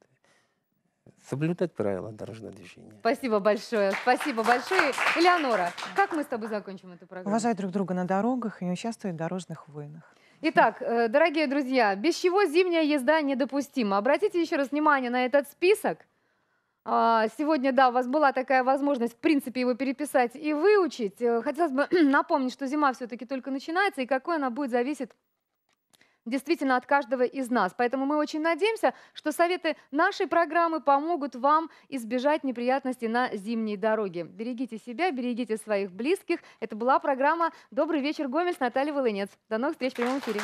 E: соблюдать правила дорожного движения.
A: Спасибо большое. Спасибо большое. Элеонора, как мы с тобой закончим эту программу? Уважать
B: друг друга на дорогах и не участвовать в дорожных войнах.
A: Итак, э, дорогие друзья, без чего зимняя езда недопустима. Обратите еще раз внимание на этот список. А, сегодня, да, у вас была такая возможность, в принципе, его переписать и выучить. Э, хотелось бы напомнить, что зима все-таки только начинается, и какой она будет зависит действительно от каждого из нас. Поэтому мы очень надеемся, что советы нашей программы помогут вам избежать неприятностей на зимней дороге. Берегите себя, берегите своих близких. Это была программа «Добрый вечер, Гомель» с Натальей Волынец. До новых встреч в прямом эфире.